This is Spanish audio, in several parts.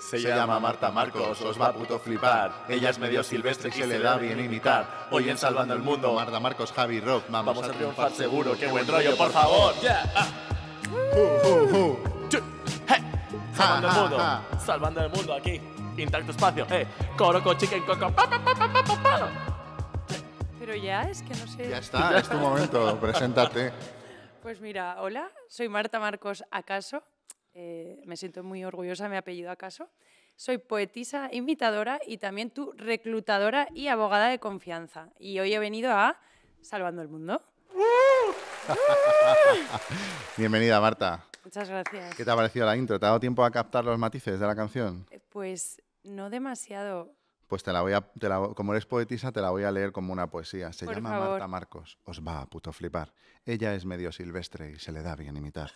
Se, llama Marta Marcos, os va a puto flipar. Ella es medio silvestre y se le da bien imitar. Hoy en Salvando el Mundo, Marta Marcos, Javi Rock, vamos, vamos a, triunfar, seguro. ¡Qué buen rollo, por favor! Uh, uh, uh. Salvando el mundo, salvando el mundo aquí, intacto espacio. Eh, coro chicken coco. Pa, pa, pa, Pero ya es que no sé. Ya está, es tu momento, preséntate. Pues mira, hola, soy Marta Marcos, ¿acaso? Eh, me siento muy orgullosa, mi apellido acaso. Soy poetisa, imitadora y también tu reclutadora y abogada de confianza. Y hoy he venido a Salvando el Mundo. Bienvenida, Marta. Muchas gracias. ¿Qué te ha parecido la intro? ¿Te ha dado tiempo a captar los matices de la canción? Eh, pues no demasiado. Pues te la voy a, te la, como eres poetisa, te la voy a leer como una poesía. Se llama Marta Marcos. Os va a puto flipar. Ella es medio silvestre y se le da bien imitar.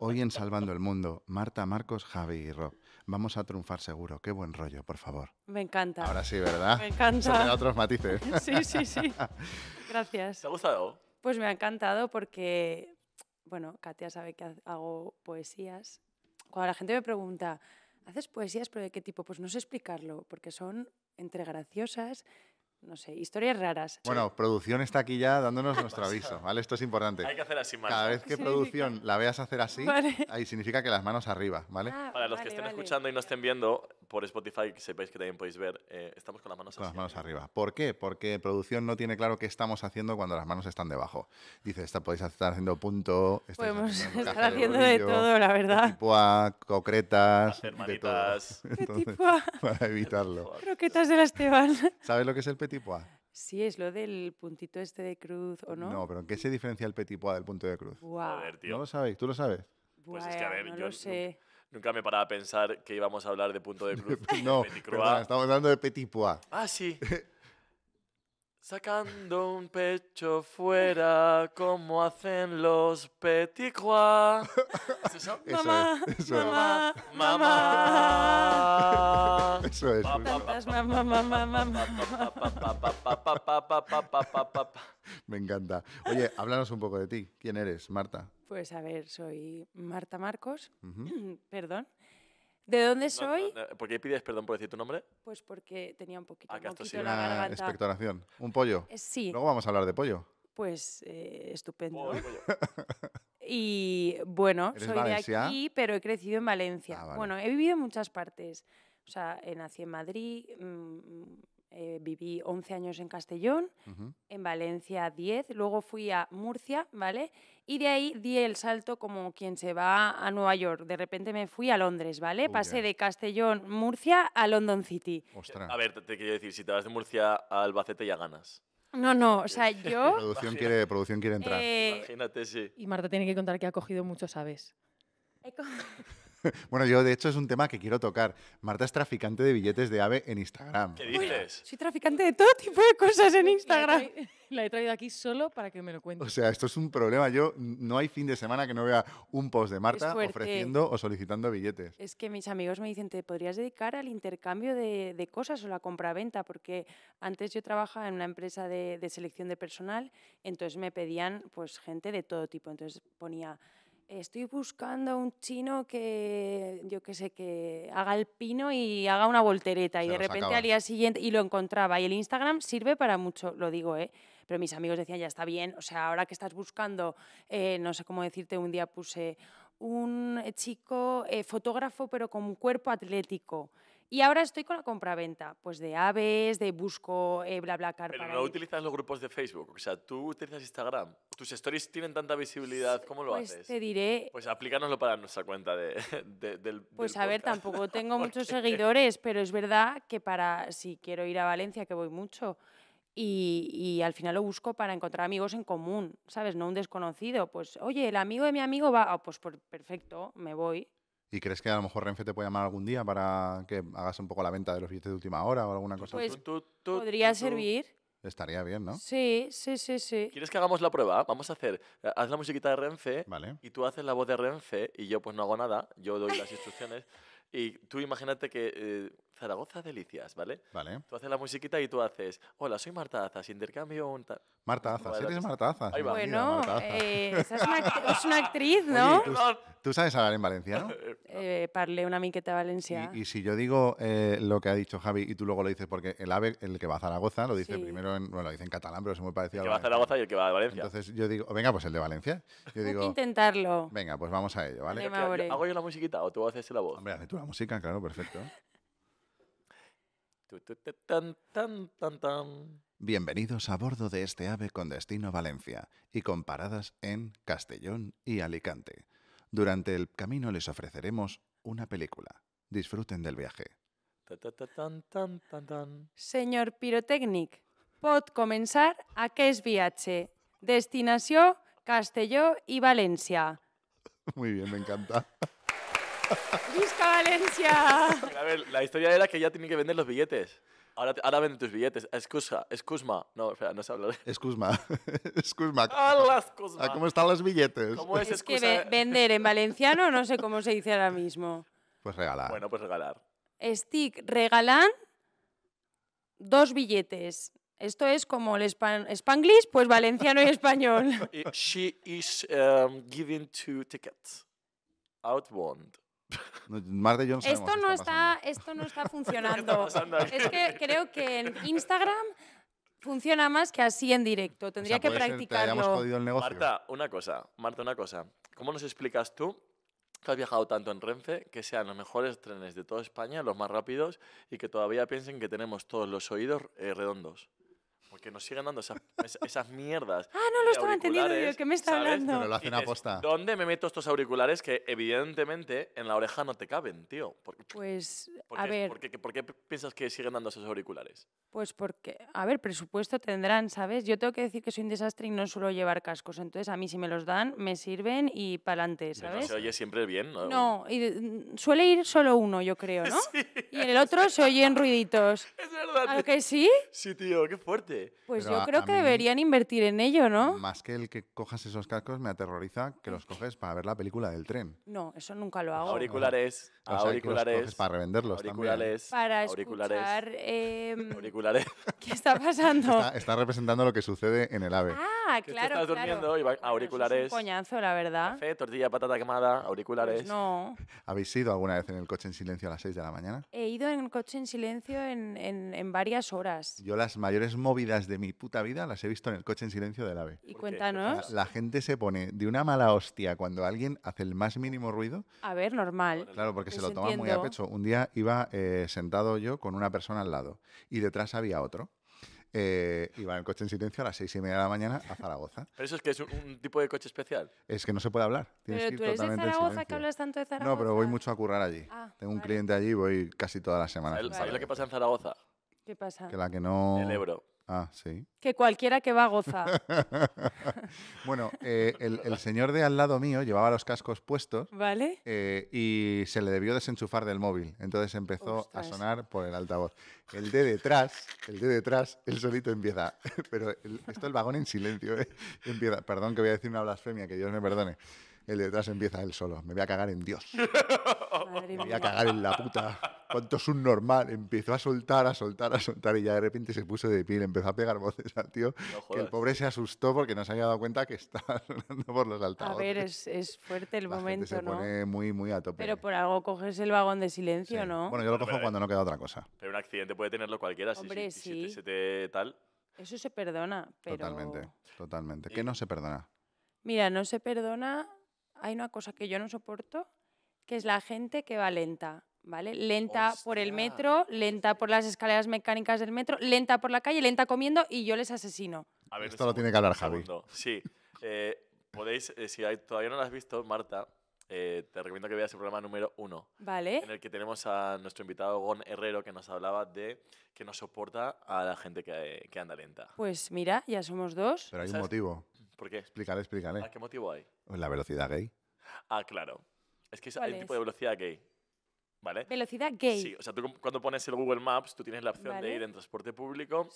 Hoy en Salvando el Mundo, Marta Marcos, Javi y Rob. Vamos a triunfar seguro. Qué buen rollo, por favor. Me encanta. Ahora sí, ¿verdad? Me encanta. Se otros matices. sí, sí, sí. Gracias. ¿Te ha gustado? Pues me ha encantado porque, bueno, Katia sabe que hago poesías. Cuando la gente me pregunta, ¿Haces poesías, pero de qué tipo? Pues no sé explicarlo, porque son entre graciosas, no sé, historias raras. Bueno, producción está aquí ya dándonos nuestro aviso, ¿vale? Esto es importante. Hay que hacer así más. Cada vez que producción la veas hacer así, ahí significa que las manos arriba, ¿vale? Ah, Para los que estén escuchando y no estén viendo, por Spotify, que sepáis que también podéis ver, eh, estamos con las manos las manos ¿eh? arriba. ¿Por qué? Porque producción no tiene claro qué estamos haciendo cuando las manos están debajo. Dice, esta, podéis estar haciendo punto. Podemos haciendo estar haciendo de, todo, la verdad. Tipo A, concretas. De todo. Para evitarlo. Croquetas de la Esteban. ¿Sabes lo que es el petit Sí, es lo del puntito este de cruz, ¿o no? No, pero ¿en qué se diferencia el Petipua del punto de cruz? A ver, tío. ¿No lo sabéis? ¿Tú lo sabes? Pues es que, a ver, yo lo sé. Nunca me paraba a pensar que íbamos a hablar de punto de cruz. no, estamos hablando de Petit Pois. Ah, sí. Sacando un pecho fuera, como hacen los Petit ¿Es eso? mamá, mamá, es, mamá, mamá. Me encanta. Oye, háblanos un poco de ti. ¿Quién eres, Marta? Pues a ver, soy Marta Marcos. Perdón. ¿De dónde soy? Porque ¿Por qué pides perdón por decir tu nombre? Pues porque tenía un poquito, ah, un poquito Una ah, expectoración. ¿Un pollo? Eh, sí. Luego vamos a hablar de pollo. Pues eh, estupendo. y bueno, soy de aquí, pero he crecido en Valencia. Ah, bueno, he vivido en muchas partes. O sea, eh, nací en Madrid, mm, eh, viví 11 años en Castellón, en Valencia 10, luego fui a Murcia, ¿vale? Y de ahí di el salto como quien se va a Nueva York. De repente me fui a Londres, ¿vale? Pasé de Castellón, Murcia a London City. A ver, te, quiero decir, si te vas de Murcia a Albacete ya ganas. No, no, o sea, yo... producción, producción quiere entrar. Eh, Imagínate, sí. Y Marta tiene que contar que ha cogido muchos aves. bueno, yo de hecho es un tema que quiero tocar. Marta es traficante de billetes de AVE en Instagram. ¿Qué dices? soy traficante de todo tipo de cosas en Instagram. La he, traído aquí solo para que me lo cuente. O sea, esto es un problema. Yo no hay fin de semana que no vea un post de Marta ofreciendo o solicitando billetes. Es que mis amigos me dicen, te podrías dedicar al intercambio de, cosas o la compra-venta, porque antes yo trabajaba en una empresa de, selección de personal, entonces me pedían pues gente de todo tipo. Entonces ponía estoy buscando un chino que, yo qué sé, que haga el pino y haga una voltereta y de repente al día siguiente y lo encontraba. Y el Instagram sirve para mucho, lo digo, ¿eh? Pero mis amigos decían, ya está bien, o sea, ahora que estás buscando, eh, no sé cómo decirte, un día puse un chico eh, fotógrafo pero con un cuerpo atlético. Y ahora estoy con la compraventa, pues de aves, de busco, eh, bla, bla, Pero no utilizas los grupos de Facebook, o sea, tú utilizas Instagram. Tus stories tienen tanta visibilidad, ¿cómo lo pues haces? Te diré. Pues aplícanoslo para nuestra cuenta de, del. Pues a ver, tampoco tengo muchos seguidores, pero es verdad que para si quiero ir a Valencia, que voy mucho. Y, al final lo busco para encontrar amigos en común, ¿sabes? No un desconocido. Pues, oye, el amigo de mi amigo va, pues perfecto, me voy. ¿Y crees que a lo mejor Renfe te puede llamar algún día para que hagas un poco la venta de los billetes de última hora o alguna cosa? Pues podría servir. Estaría bien, ¿no? Sí, sí, sí, sí. ¿Quieres que hagamos la prueba? Vamos a hacer, eh, haz la musiquita de Renfe vale. y tú haces la voz de Renfe y yo pues no hago nada, yo doy las instrucciones y tú imagínate que eh, Zaragoza Delicias, ¿vale? Vale. Tú haces la musiquita y tú haces, hola, soy Marta Azas, intercambio un tal... Marta Azas, eres Marta Azas? Bueno, es, una actriz, ¿no? ¿tú, sabes hablar en valenciano? Eh, eh, parle una miqueta valenciana. Y, si yo digo eh, lo que ha dicho Javi y tú luego lo dices, porque el ave, el que va a Zaragoza, lo dice primero en, bueno, lo dice en catalán, pero es muy parecido El que va a Zaragoza y el que va a Valencia. Entonces yo digo, venga, pues el de Valencia. Yo digo, Hay que intentarlo. Venga, pues vamos a ello, ¿vale? ¿Hago yo la musiquita o tú haces la voz? Hombre, haces tú la música, claro, perfecto. Bienvenidos a bordo de este ave con destino Valencia y con paradas en Castellón y Alicante. Durante el camino les ofreceremos una película. Disfruten del viaje. Señor ¿pod comenzar a qué es viaje? Destinación Castelló y Valencia. Muy bien, me encanta. ¡Visca Valencia! A ver, la historia era que ya tienen que vender los billetes. Ahora, ahora venden tus billetes. Excusa, excusma. No, espera, no se habla. Excusma. Excusma. Ah, ah, ¿Cómo están los billetes? ¿Cómo es, que vender en valenciano no sé cómo se dice ahora mismo. Pues regalar. Bueno, pues regalar. Stick regalan dos billetes. Esto es como el span- Spanglish, pues valenciano y español. She is um, giving two tickets. Outbound yo esto no está, esto está funcionando. es que creo que en Instagram funciona más que así en directo. Tendría que practicarlo. Marta, una cosa. Marta, una cosa. ¿Cómo nos explicas tú que has viajado tanto en Renfe, que sean los mejores trenes de toda España, los más rápidos, y que todavía piensen que tenemos todos los oídos eh, redondos? porque nos siguen dando esas, esas mierdas. Ah, no lo estaba entendiendo yo, que me está hablando? ¿Dónde me meto estos auriculares que evidentemente en la oreja no te caben, tío? pues, a ver. ¿Por qué piensas que siguen dando esos auriculares? Pues porque, a ver, presupuesto tendrán, ¿sabes? Yo tengo que decir que soy un desastre y no suelo llevar cascos, entonces a mí si me los dan, me sirven y pa'lante, ¿sabes? se oye siempre bien, ¿no? No, y mm, suele ir solo uno, yo creo, ¿no? y en el otro se oyen ruiditos. Es verdad. ¿A que sí? Sí, tío, qué fuerte. Pues yo creo que deberían invertir en ello, ¿no? Más que el que cojas esos cascos, me aterroriza que los coges para ver la película del tren. No, eso nunca lo hago. Auriculares, O auriculares, para revenderlos también. auriculares, Para escuchar em, auriculares, qué está pasando. Está, representando lo que sucede en el AVE. Ah, claro, estás durmiendo y auriculares, un coñazo, la verdad. Café, tortilla, patata quemada, auriculares. Pues no. ¿Habéis ido alguna vez en el coche en silencio a las 6 de la mañana? He ido en el coche en silencio en, en varias horas. Yo las mayores movidas de mi puta vida las he visto en el coche en silencio del AVE. Y cuéntanos. La, gente se pone de una mala hostia cuando alguien hace el más mínimo ruido. A ver, normal. Claro, porque se lo toma muy a pecho. Un día iba eh, sentado yo con una persona al lado y detrás había otro. Eh, iba en el coche en silencio a las seis y media de la mañana a Zaragoza. ¿Pero eso es que es un, tipo de coche especial? Es que no se puede hablar. pero tú eres de Zaragoza, que hablas tanto de Zaragoza. No, pero voy mucho a currar allí. Ah, Tengo un cliente allí voy casi toda la semana. ¿Sabes lo que pasa en Zaragoza? ¿Qué pasa? Que la que no... El Ebro. Ah, sí. Que cualquiera que va goza. bueno, eh, el, señor de al lado mío llevaba los cascos puestos. Vale. Eh, y se le debió desenchufar del móvil. Entonces empezó a sonar por el altavoz. El de detrás, el de detrás, el solito empieza. Pero esto el vagón en silencio, ¿eh? Perdón que voy a decir una blasfemia, que Dios me perdone. El detrás empieza él solo. Me voy a cagar en Dios. Me voy a cagar en la puta. ¿Cuánto es un normal? Empezó a soltar, a soltar, a soltar y ya de repente se puso de pie empezó a pegar voces al tío. que el pobre se asustó porque no se había dado cuenta que estaba sonando por los altavoces. A ver, es, fuerte el momento, no se pone muy, muy a tope. Pero por algo coges el vagón de silencio, ¿no? Bueno, yo lo cojo cuando no queda otra cosa. Pero un accidente puede tenerlo cualquiera. Hombre, sí. Si tal. Eso se perdona, pero... Totalmente, totalmente. ¿Qué eh, no se perdona? Mira, no se perdona hay una cosa que yo no soporto, que es la gente que va lenta. ¿Vale? Lenta por el metro, lenta por las escaleras mecánicas del metro, lenta por la calle, lenta comiendo y yo les asesino. A ver, Esto lo tiene que hablar Javi. Sí. Eh, podéis, eh, si hay, todavía no lo has visto, Marta, eh, te recomiendo que veas el programa número uno. En el que tenemos a nuestro invitado Gon Herrero que nos hablaba de que no soporta a la gente que, anda lenta. Pues mira, ya somos dos. Pero hay un motivo. ¿Por qué? Explícale, explícale. ¿A qué motivo hay? La velocidad gay. Ah, claro. Es que hay un tipo de velocidad gay. ¿Vale? Velocidad gay. Sí, o sea, tú cuando pones el Google Maps, tú tienes la opción de ir en transporte público,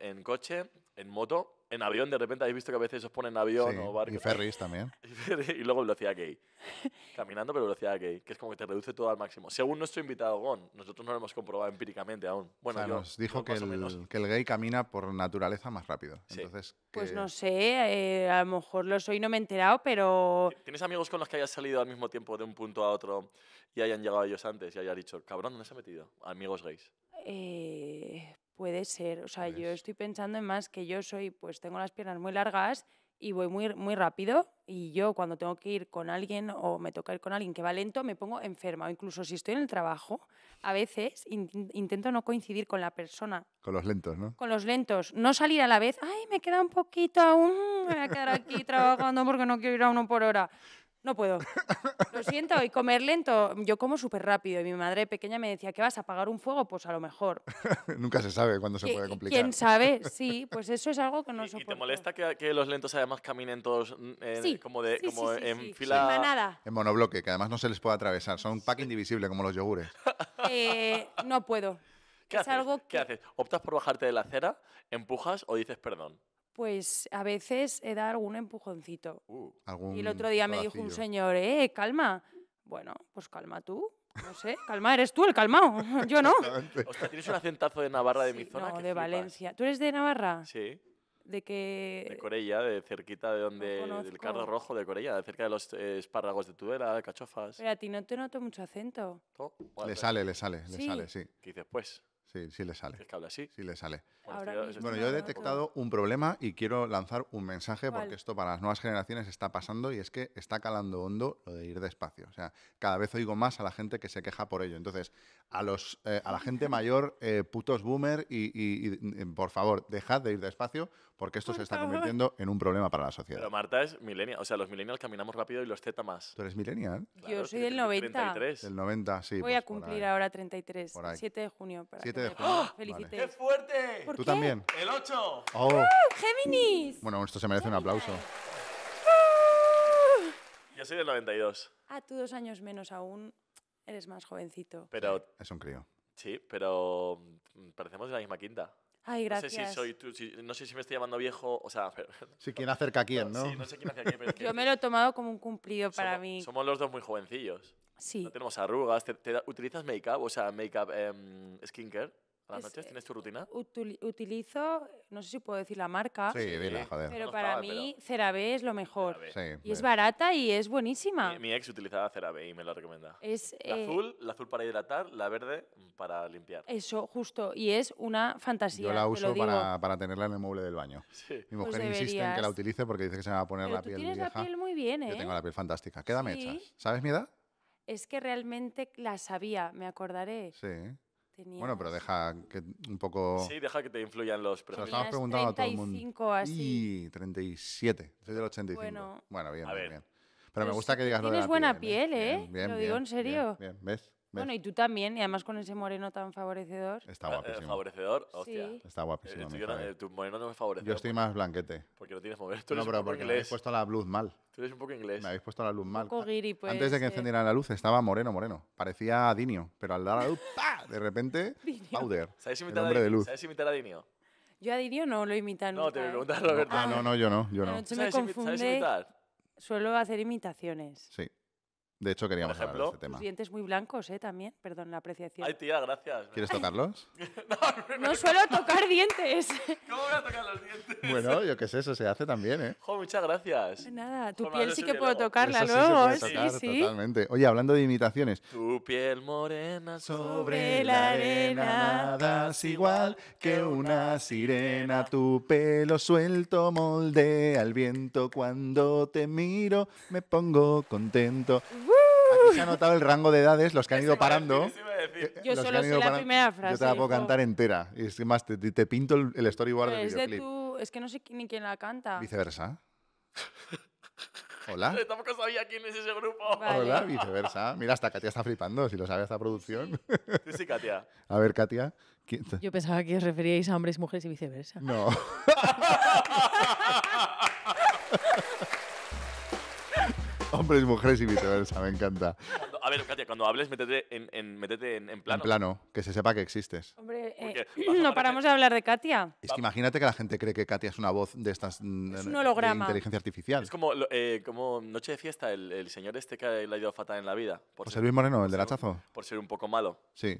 en coche, en moto en avión, de repente habéis visto que a veces os ponen avión o barco. Y ferries también. y luego velocidad gay. Caminando, pero velocidad gay, que es como que te reduce todo al máximo. Según nuestro invitado Gon, nosotros no lo hemos comprobado empíricamente aún. Bueno, yo, nos dijo que el, que el, gay camina por naturaleza más rápido. Pues no sé, eh, a lo mejor lo soy no me he enterado, pero. ¿Tienes amigos con los que hayas salido al mismo tiempo de un punto a otro y hayan llegado ellos antes y hayan dicho, cabrón, ¿dónde se ha metido? Amigos gays. Eh, puede ser, o sea, yo estoy pensando en más que yo soy, pues tengo las piernas muy largas y voy muy, muy rápido y yo cuando tengo que ir con alguien o me toca ir con alguien que va lento me pongo enferma o incluso si estoy en el trabajo a veces intento no coincidir con la persona. Con los lentos, ¿no? Con los lentos, no salir a la vez, ay, me queda un poquito aún, me voy a quedar aquí trabajando porque no quiero ir a uno por hora. No puedo. Lo siento, y comer lento, yo como súper rápido. Y mi madre pequeña me decía, ¿qué vas a apagar un fuego? Pues a lo mejor. Nunca se sabe cuándo se puede complicar. ¿Quién sabe? Sí, pues eso es algo que no se puede. ¿Y te molesta que, los lentos además caminen todos mm, eh, como, de, como en fila? En monobloque, que además no se les puede atravesar. Son un pack indivisible como los yogures. Eh, no puedo. ¿Qué, ¿Qué haces? ¿Optas por bajarte de la acera, empujas o dices perdón? pues a veces he dado algún empujoncito. Uh, y el otro día me dijo un señor, eh, calma. Bueno, pues calma tú. No sé, calma, eres tú el calmado, yo no. sea, tienes un acentazo de Navarra de mi zona. No, de Valencia. ¿Tú eres de Navarra? Sí. ¿De que De Corella, de cerquita de donde. del carro Rojo de Corella, de cerca de los eh, espárragos de Tudela, de cachofas. Pero a ti no te noto mucho acento. Oh, le sale, le sale, le sale, sí. ¿Qué dices, pues? Sí, le sale. ¿El así? Sí le sale. bueno, yo he detectado un problema y quiero lanzar un mensaje porque esto para las nuevas generaciones está pasando y es que está calando hondo lo de ir despacio. O sea, cada vez oigo más a la gente que se queja por ello. Entonces, a, los, eh, a la gente mayor, eh, putos boomer, y, mm, por favor, dejad de ir despacio porque esto se está convirtiendo en un problema para la sociedad. Pero Marta es millennial, o sea, los millennials caminamos rápido y los Z más. ¿Tú eres millennial? eh. Yo soy del 90. Del 90, sí. Voy pues a cumplir ahora 33, 7 de junio. Para 7 de junio. ¡Ah! Felicidades. ¡Qué fuerte! ¿Tú también? ¡El 8! ¡Ah! ¡Géminis! Bueno, esto se merece un aplauso. Yo soy del 92. A ah, tú dos años menos aún. Eres más jovencito. Pero, es un crío. Sí, pero mm, parecemos de la misma quinta. Ay, gracias. No sé si, no sé si me estoy llamando viejo, o sea... si quién acerca a quién, ¿no? Sí, no sé a Yo me lo he tomado como un cumplido para mí. Somos los dos muy jovencillos. Sí. No tenemos arrugas. Te, ¿Utilizas make-up? O sea, make-up, em, skincare. ¿A noches tienes tu eh, rutina? utilizo, no sé si puedo decir la marca. Sí, joder. Pero para mí, Cera CeraVe es lo mejor. y es barata y es buenísima. Mi, ex utilizaba CeraVe y me la recomendaba. Eh, la azul, la azul para hidratar, la verde para limpiar. Eso, justo. Y es una fantasía. Yo la uso para, para, tenerla en el mueble del baño. Mi mujer pues insiste en que la utilice porque dice que se me va a poner pero la piel tienes la piel muy bien, ¿eh? Yo tengo ¿eh? la piel fantástica. Quédame hecha. ¿Sabes mi edad? Es que realmente la sabía, me acordaré. Sí. Bueno, pero deja que un poco... Sí, deja que te influyan los lo estamos preguntando 35, a todo el mundo. Así. Y 37, soy del 85. Bueno, bien, bien. Pero me gusta que digas lo de la Tienes buena ¿eh? piel, ¿eh? Bien, bien, lo digo en serio. bien ¿ves? Bueno, y tú también, y además con ese moreno tan favorecedor. Está eh, eh, guapísimo. favorecedor, hostia. Sí. Eh, Está guapísimo. Eh, yo tu moreno no me favorece. Yo estoy más blanquete. Porque no tienes moreno. Tú no, pero porque me habéis puesto la luz mal. Tú eres un poco inglés. Me habéis puesto la luz mal. Pues, Antes de que encendieran la luz estaba moreno, moreno. Parecía Dinio, pero al dar la luz, ¡pah! De repente, powder. ¿Sabes imitar, el hombre de luz. ¿Sabes imitar a Dinio? Yo a Dinio no lo imitan No, te voy a preguntar, Roberto. Ah, no, no, yo no. Yo no. ¿Sabes, imitar? Suelo hacer imitaciones. Sí. De hecho, queríamos hablar de este tema. dientes muy blancos, ¿eh? También, perdón la apreciación. Ay, tía, gracias. ¿Quieres tocarlos? no, suelo tocar dientes. ¿Cómo voy a tocar los dientes? Bueno, yo qué sé, eso se hace también, ¿eh? muchas gracias. Pues nada, tu piel sí que puedo tocarla luego. Sí, sí, totalmente. Oye, hablando de imitaciones. Tu piel morena sobre la arena, nada es igual que una sirena. Tu pelo suelto moldea al viento. Cuando te miro, me pongo contento se ha notado el rango de edades, los que han ido parando. Eh, yo solo sé la primera frase. Yo te la puedo cantar entera. Y es más, te, pinto el, storyboard del videoclip. Es que no sé ni quién la canta. Viceversa. Hola. Tampoco sabía quién es ese grupo. Hola, viceversa. Mira, hasta Katia está flipando, si lo sabe esta producción. Sí, sí, Katia. A ver, Katia. Yo pensaba que os referíais a hombres, mujeres y viceversa. No. Hombres, mujeres y viceversa, me encanta. a ver, Katia, cuando hables, métete en, en, en, plano. En plano, que se sepa que existes. Hombre, eh, no paramos de hablar de Katia. Es que imagínate que la gente cree que Katia es una voz de estas. Mm, es inteligencia artificial. Es como, eh, como Noche de Fiesta, el, señor este que le ha ido fatal en la vida. Por ser, Luis Moreno, el del hachazo. Por ser un poco malo. Sí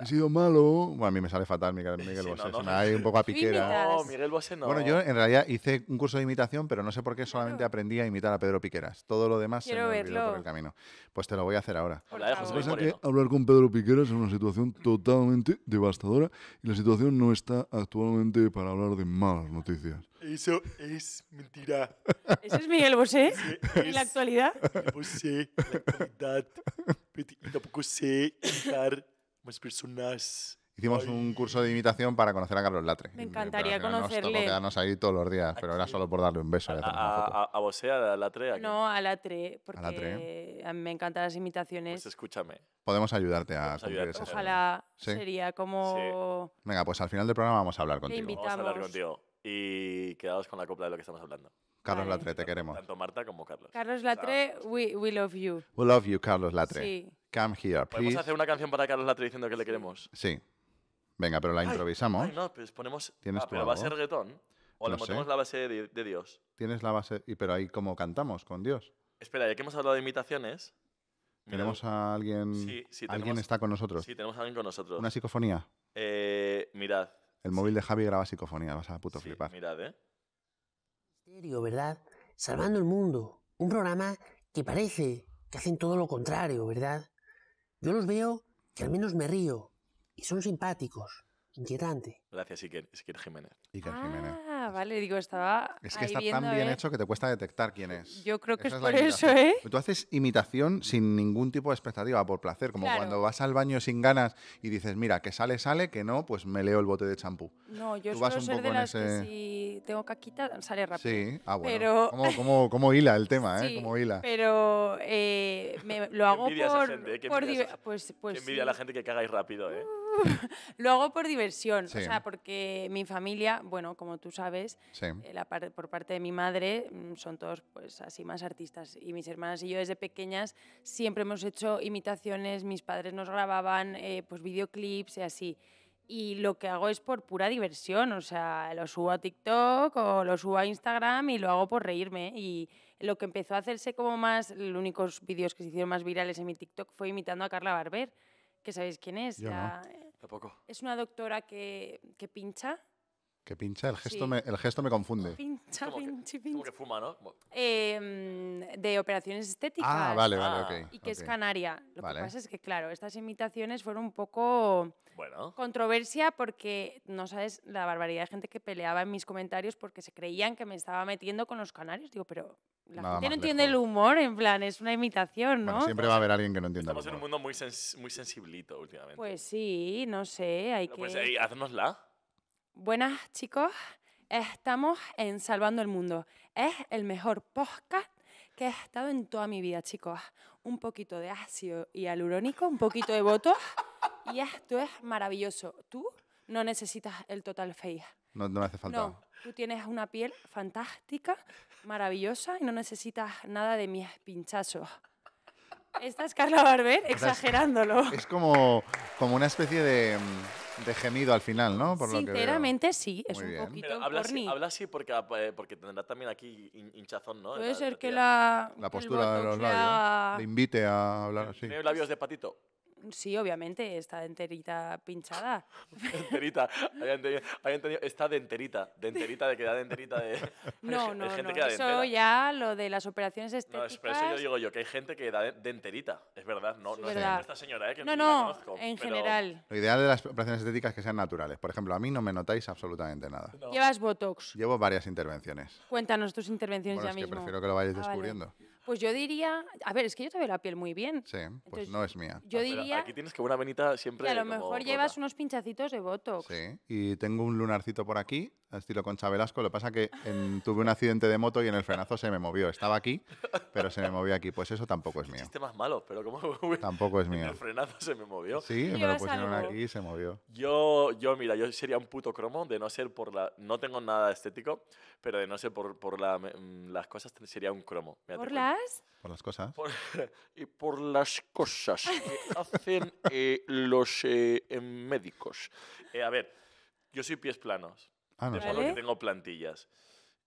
ha sido malo. Bueno, a mí me sale fatal Miguel, Bosé. No, un poco a piquera. No, Miguel Bosé no. Bueno, yo en realidad hice un curso de imitación, pero no sé por qué solamente aprendí a imitar a Pedro Piqueras. Todo lo demás se me olvidó por el camino. Pues te lo voy a hacer ahora. hablar con Pedro Piqueras es una situación totalmente devastadora y la situación no está actualmente para hablar de malas noticias. Eso es mentira. ¿Eso es Miguel Bosé? ¿En la actualidad? Bosé, la actualidad. Y tampoco sé imitar mis personas. Hicimos un curso de imitación para conocer a Carlos Latre. Me encantaría pero, conocerle. Nos quedarnos ahí todos los días, pero era solo por darle un beso. A, a, a, a vos, ¿eh? a Latre. No, a Latre, porque a mí me encantan las imitaciones. Pues escúchame. Podemos ayudarte a Podemos eso. Ojalá sería como... Venga, pues al final del programa vamos a hablar contigo. vamos a hablar contigo. Y quedaos con la copla de lo que estamos hablando. Carlos Latre, te queremos. Tanto Marta como Carlos. Carlos Latre, we, we love you. We love you, Carlos Latre. Sí. Come here, hacer una canción para Carlos Latre diciendo que le queremos? Sí. Venga, pero la improvisamos. Ay, no, pues ponemos... ¿Tienes ah, pero va a ser reggaetón. O le ponemos la base de, Dios. Tienes la base... Y, pero ahí como cantamos con Dios. Espera, ya que hemos hablado de imitaciones... ¿Tenemos a alguien? Sí, sí, ¿Alguien está con nosotros? Sí, tenemos a alguien con nosotros. ¿Una psicofonía? Eh, mirad. El móvil de Javi graba psicofonía, vas a puto flipar. Mirad, ¿eh? ...serio, ¿verdad? Salvando el mundo. Un programa que parece que hacen todo lo contrario, ¿verdad? Yo los veo que al menos me río y son simpáticos. Inquietante. Gracias, Iker, Jiménez. Ah, es que está tan bien ¿eh? hecho que te cuesta detectar quién es. Yo creo que es, por eso, ¿eh? Tú haces imitación sin ningún tipo de expectativa, por placer, como cuando vas al baño sin ganas y dices, mira, que sale, sale, que no, pues me leo el bote de champú. No, yo Tú vas un de las que si tengo caquita sale rápido. Sí, ah, bueno. Pero... ¿Cómo, hila el tema, eh? Pero eh, me, lo hago eh, por. envidia pues, pues a la gente que cagáis rápido, ¿eh? Uh, lo hago por diversión, o sea, porque mi familia, bueno, como tú sabes, eh, la por parte de mi madre mm, son todos pues así más artistas y mis hermanas y yo desde pequeñas siempre hemos hecho imitaciones, mis padres nos grababan eh, pues videoclips y así. Y lo que hago es por pura diversión, o sea, lo subo a TikTok o lo subo a Instagram y lo hago por reírme y lo que empezó a hacerse como más, los únicos vídeos que se hicieron más virales en mi TikTok fue imitando a Carla Barber, que sabéis quién es. Eh, es una doctora que, que pincha que pincha, el gesto, me, el gesto me confunde. Pincha, pinche, fuma, ¿no? Em, de operaciones estéticas. Ah, vale, vale, ok. Y que es canaria. Lo que pasa es que, claro, estas imitaciones fueron un poco bueno. controversia porque no sabes la barbaridad de gente que peleaba en mis comentarios porque se creían que me estaba metiendo con los canarios. Digo, pero la gente no entiende el humor, en plan, es una imitación, ¿no? siempre va a haber alguien que no entienda. Estamos el humor. en un mundo muy, muy sensiblito últimamente. Pues sí, no sé, hay pues que... Pues, Buenas chicos, estamos en Salvando el Mundo. Es el mejor podcast que he estado en toda mi vida, chicos. Un poquito de ácido y un poquito de votos y esto es maravilloso. Tú no necesitas el total face. No, no me hace falta. No, tú tienes una piel fantástica, maravillosa y no necesitas nada de mis pinchazos. Esta es Carla Barber exagerándolo. Es como, como una especie de mm, de gemido al final, ¿no? Por Sinceramente lo que sí, es un poquito habla así, porque, eh, porque tendrá también aquí hinchazón, ¿no? Puede ser que la... La postura de los labios. Le invite a hablar así. Tiene labios de patito. Sí, obviamente, está enterita pinchada. enterita, está de enterita, de enterita, de queda de enterita. De, no, no, no. eso ya, lo de las operaciones estéticas... No, pero eso yo digo yo, que hay gente que da de, enterita, es verdad, no, no es esta señora, ¿eh? que no, no, la conozco, en general. Lo ideal de las operaciones estéticas es que sean naturales. Por ejemplo, a mí no me notáis absolutamente nada. Llevas Botox. Llevo varias intervenciones. Cuéntanos tus intervenciones bueno, ya es que prefiero que lo vayáis ah, descubriendo. Pues yo diría, a ver, es que yo te veo la piel muy bien. Sí, pues no es mía. Yo ah, diría... Aquí tienes que una venita siempre... a lo mejor llevas unos pinchacitos de Botox. Sí, y tengo un lunarcito por aquí, estilo con Chabelasco. Lo que pasa es que tuve un accidente de moto y en el frenazo se me movió. Estaba aquí, pero se me movió aquí. Pues eso tampoco es mío. más malo, pero como... tampoco es mío. En el frenazo se me movió. Sí, me lo pusieron aquí y se movió. Yo, yo, mira, yo sería un puto cromo de no ser por la... No tengo nada estético, pero de no ser por, por mm, las cosas sería un cromo. Por las cosas. y por las cosas que hacen eh, los eh, em, médicos. Eh, a ver, yo soy pies planos. Ah, no. De modo que tengo plantillas.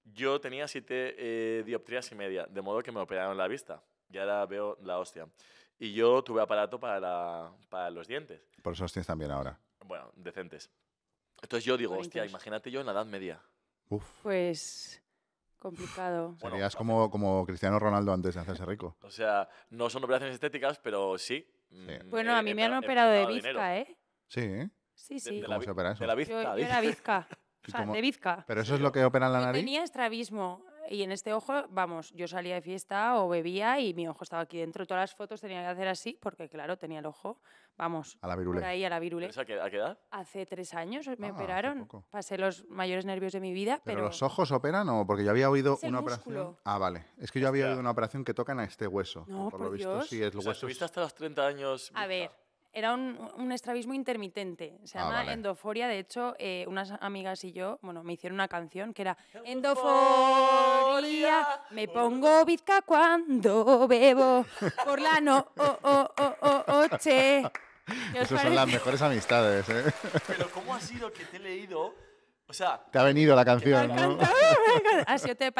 Yo tenía siete dioptrías y media, de modo que me operaron la vista. Y ahora veo la hostia. Y yo tuve aparato para, para los dientes. Por eso los también ahora. Bueno, decentes. Entonces yo digo, hostia, imagínate yo en la Edad Media. Uf. Pues... Complicado. Bueno, Serías como, Cristiano Ronaldo antes de hacerse rico. O sea, no son operaciones estéticas, pero sí. Mm, eh, bueno, a mí me han operado de bizca, ¿eh? Sí, ¿eh? Sí, sí. De, la, ¿Cómo se opera eso? De la bizca. Yo, era bizca. O sea, de bizca. ¿Pero eso es lo que opera la nariz? Yo tenía estrabismo y en este ojo, vamos, yo salía de fiesta o bebía y mi ojo estaba aquí dentro. Todas las fotos tenía que hacer así porque, claro, tenía el ojo, vamos, a la virule. por ahí a la virule. ¿A qué, a edad? Hace tres años me ah, operaron. Pasé los mayores nervios de mi vida. ¿Pero, los ojos operan o porque yo había oído una operación? Ah, vale. Es que yo había oído una operación que tocan a este hueso. No, por, lo visto, sí, es el o sea, hasta los 30 años? A ver era un, un estrabismo intermitente. Se ah, llama endoforia. De hecho, eh, unas amigas y yo, bueno, me hicieron una canción que era Endoforia. Me pongo bizca cuando bebo por la no o o noche. Esas son las mejores amistades. ¿eh? Pero ¿cómo ha sido que te he leído? O sea, te ha venido la canción, ¿no?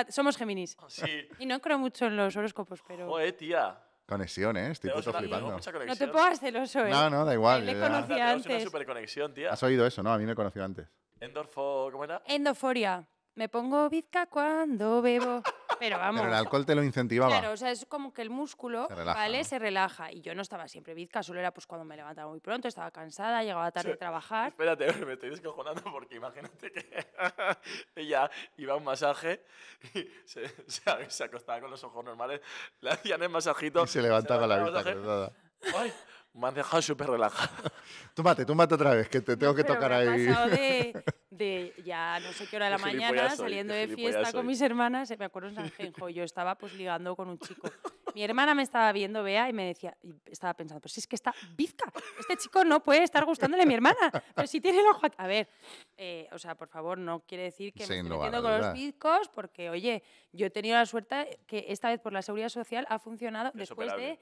somos Géminis. Sí. Y no creo mucho en los horóscopos, pero. Joder, tía. Conexiones, estoy puto flipando. No, no te pongas celoso, ¿eh? No, no, da igual. Le conocí antes. Una superconexión, tía. Has oído eso, ¿no? A mí me conoció antes. Endorfo, ¿Cómo era? Endoforia me pongo bizca cuando bebo. Pero vamos. Pero el alcohol te lo incentivaba. Claro, o sea, es como que el músculo, ¿vale? Se relaja. Y yo no estaba siempre bizca, solo era pues cuando me levantaba muy pronto, estaba cansada, llegaba tarde a trabajar. Espérate, me estoy descojonando porque imagínate que ella iba a un masaje, y se, acostaba con los ojos normales, le hacían el masajito. Y se levantaba, la vista. Ay, me has dejado súper relajado. túmate, túmate otra vez, que te tengo que tocar ahí. pasado de, ya no sé qué hora de la mañana, saliendo de fiesta con mis hermanas, me acuerdo en Genjo, yo estaba pues ligando con un chico. Mi hermana me estaba viendo, vea y me decía, estaba pensando, pues si es que está bizca, este chico no puede estar gustándole a mi hermana, pero si tiene el ojo... A ver, eh, o sea, por favor, no quiere decir que me estoy metiendo con los bizcos, porque, oye, yo he tenido la suerte que esta vez por la Seguridad Social ha funcionado después de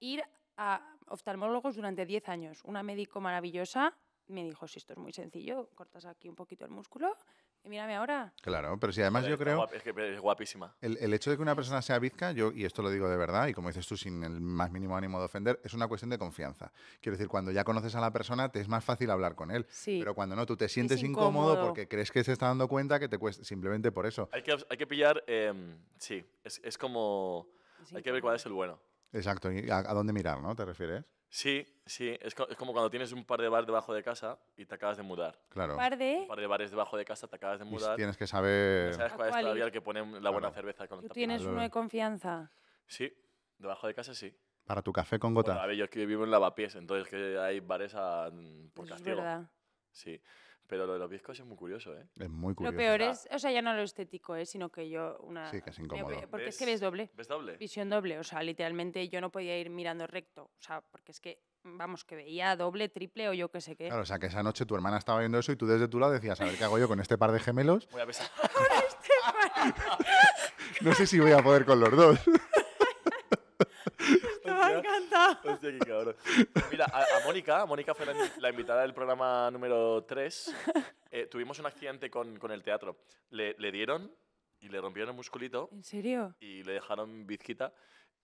ir a oftalmólogos durante 10 años. Una médico maravillosa me dijo, si esto es muy sencillo, cortas aquí un poquito el músculo y mírame ahora. Claro, pero si además yo creo... es que es guapísima. El, el, hecho de que una persona sea bizca, yo, y esto lo digo de verdad, y como dices tú, sin el más mínimo ánimo de ofender, es una cuestión de confianza. Quiero decir, cuando ya conoces a la persona, te es más fácil hablar con él. Sí. Pero cuando no, tú te sientes incómodo. porque crees que se está dando cuenta que te cuesta, simplemente por eso. Hay que, hay que pillar, em, sí, es, es como... hay que ver cuál es el bueno. Exacto, a, dónde mirar, ¿no? ¿Te refieres? Sí, sí, es, como cuando tienes un par de bares debajo de casa y te acabas de mudar. Claro. ¿Un par de? par de bares debajo de casa, te acabas de mudar. Y tienes que saber... sabes cuál, es todavía el que pone la buena cerveza con Tú tienes uno de confianza. Sí, debajo de casa sí. Para tu café con gota. yo que vivo en Lavapiés, entonces que hay bares a, mm, por es Verdad. Sí. Pero lo de los bizcos es muy curioso, ¿eh? Es muy curioso. Lo peor es, o sea, ya no lo estético, ¿eh? sino que yo una... Sí, que es incómodo. Porque es que ves doble. ¿Ves doble? Visión doble, o sea, literalmente yo no podía ir mirando recto, o sea, porque es que vamos, que veía doble, triple o yo qué sé qué. Claro, o sea, que esa noche tu hermana estaba viendo eso y tú desde tu lado decías, a ver qué hago yo con este par de gemelos. Voy a pesar. Este no sé si voy a poder con los dos encanta. Hostia, qué cabrón. Mira, a, Mónica, Mónica fue la, invitada del programa número 3. Eh, tuvimos un accidente con, el teatro. Le, dieron y le rompieron el musculito. ¿En serio? Y le dejaron bizquita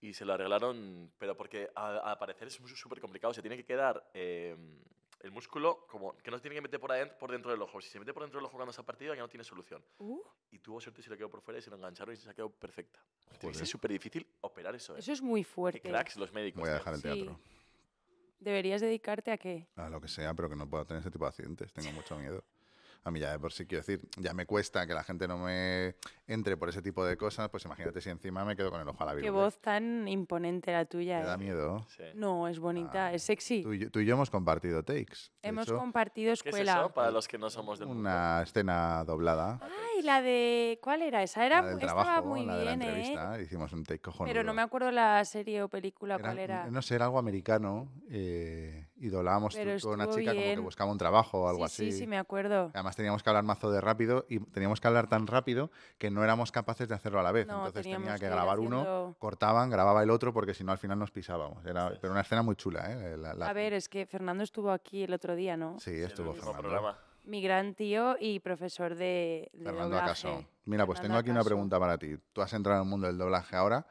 y se lo arreglaron, pero porque a parecer es súper complicado. Se tiene que quedar... Eh, el músculo, como que no se tiene que meter por, adentro, por dentro del ojo. Si se mete por dentro del ojo cuando se ha partido, ya no tiene solución. Uh. Y tuvo suerte si se lo quedó por fuera y se lo engancharon y se ha quedado perfecta. Es súper difícil operar eso. ¿eh? Eso es muy fuerte. cracks los médicos. Voy a dejar el teatro. ¿Deberías dedicarte a qué? A lo que sea, pero que no pueda tener ese tipo de pacientes Tengo mucho miedo a mí ya por si quiero decir, ya me cuesta que la gente no me entre por ese tipo de cosas, pues imagínate si encima me quedo con el ojo a la vida. Qué voz tan imponente la tuya. Me da eh. miedo. No, es bonita, ah, es sexy. Tú y, yo, hemos compartido takes. Hemos compartido escuela. eso? Para los que no somos de Una escena doblada. Ay, la de... ¿Cuál era? Esa era, la muy bien, de la ¿eh? entrevista. Hicimos un take cojonudo. Pero no me acuerdo la serie o película cuál era. No sé, era algo americano. Eh... Y doblábamos con una chica como que buscaba un trabajo o algo así. Sí, sí, me acuerdo. Además teníamos que hablar mazo de rápido y teníamos que hablar tan rápido que no éramos capaces de hacerlo a la vez. Entonces tenía que, grabar uno, cortaban, grababa el otro porque si no al final nos pisábamos. Era, Pero una escena muy chula. ¿eh? A ver, es que Fernando estuvo aquí el otro día, ¿no? Sí, estuvo Fernando. Mi gran tío y profesor de, Fernando Acaso. Mira, pues tengo aquí una pregunta para ti. Tú has entrado en el mundo del doblaje ahora.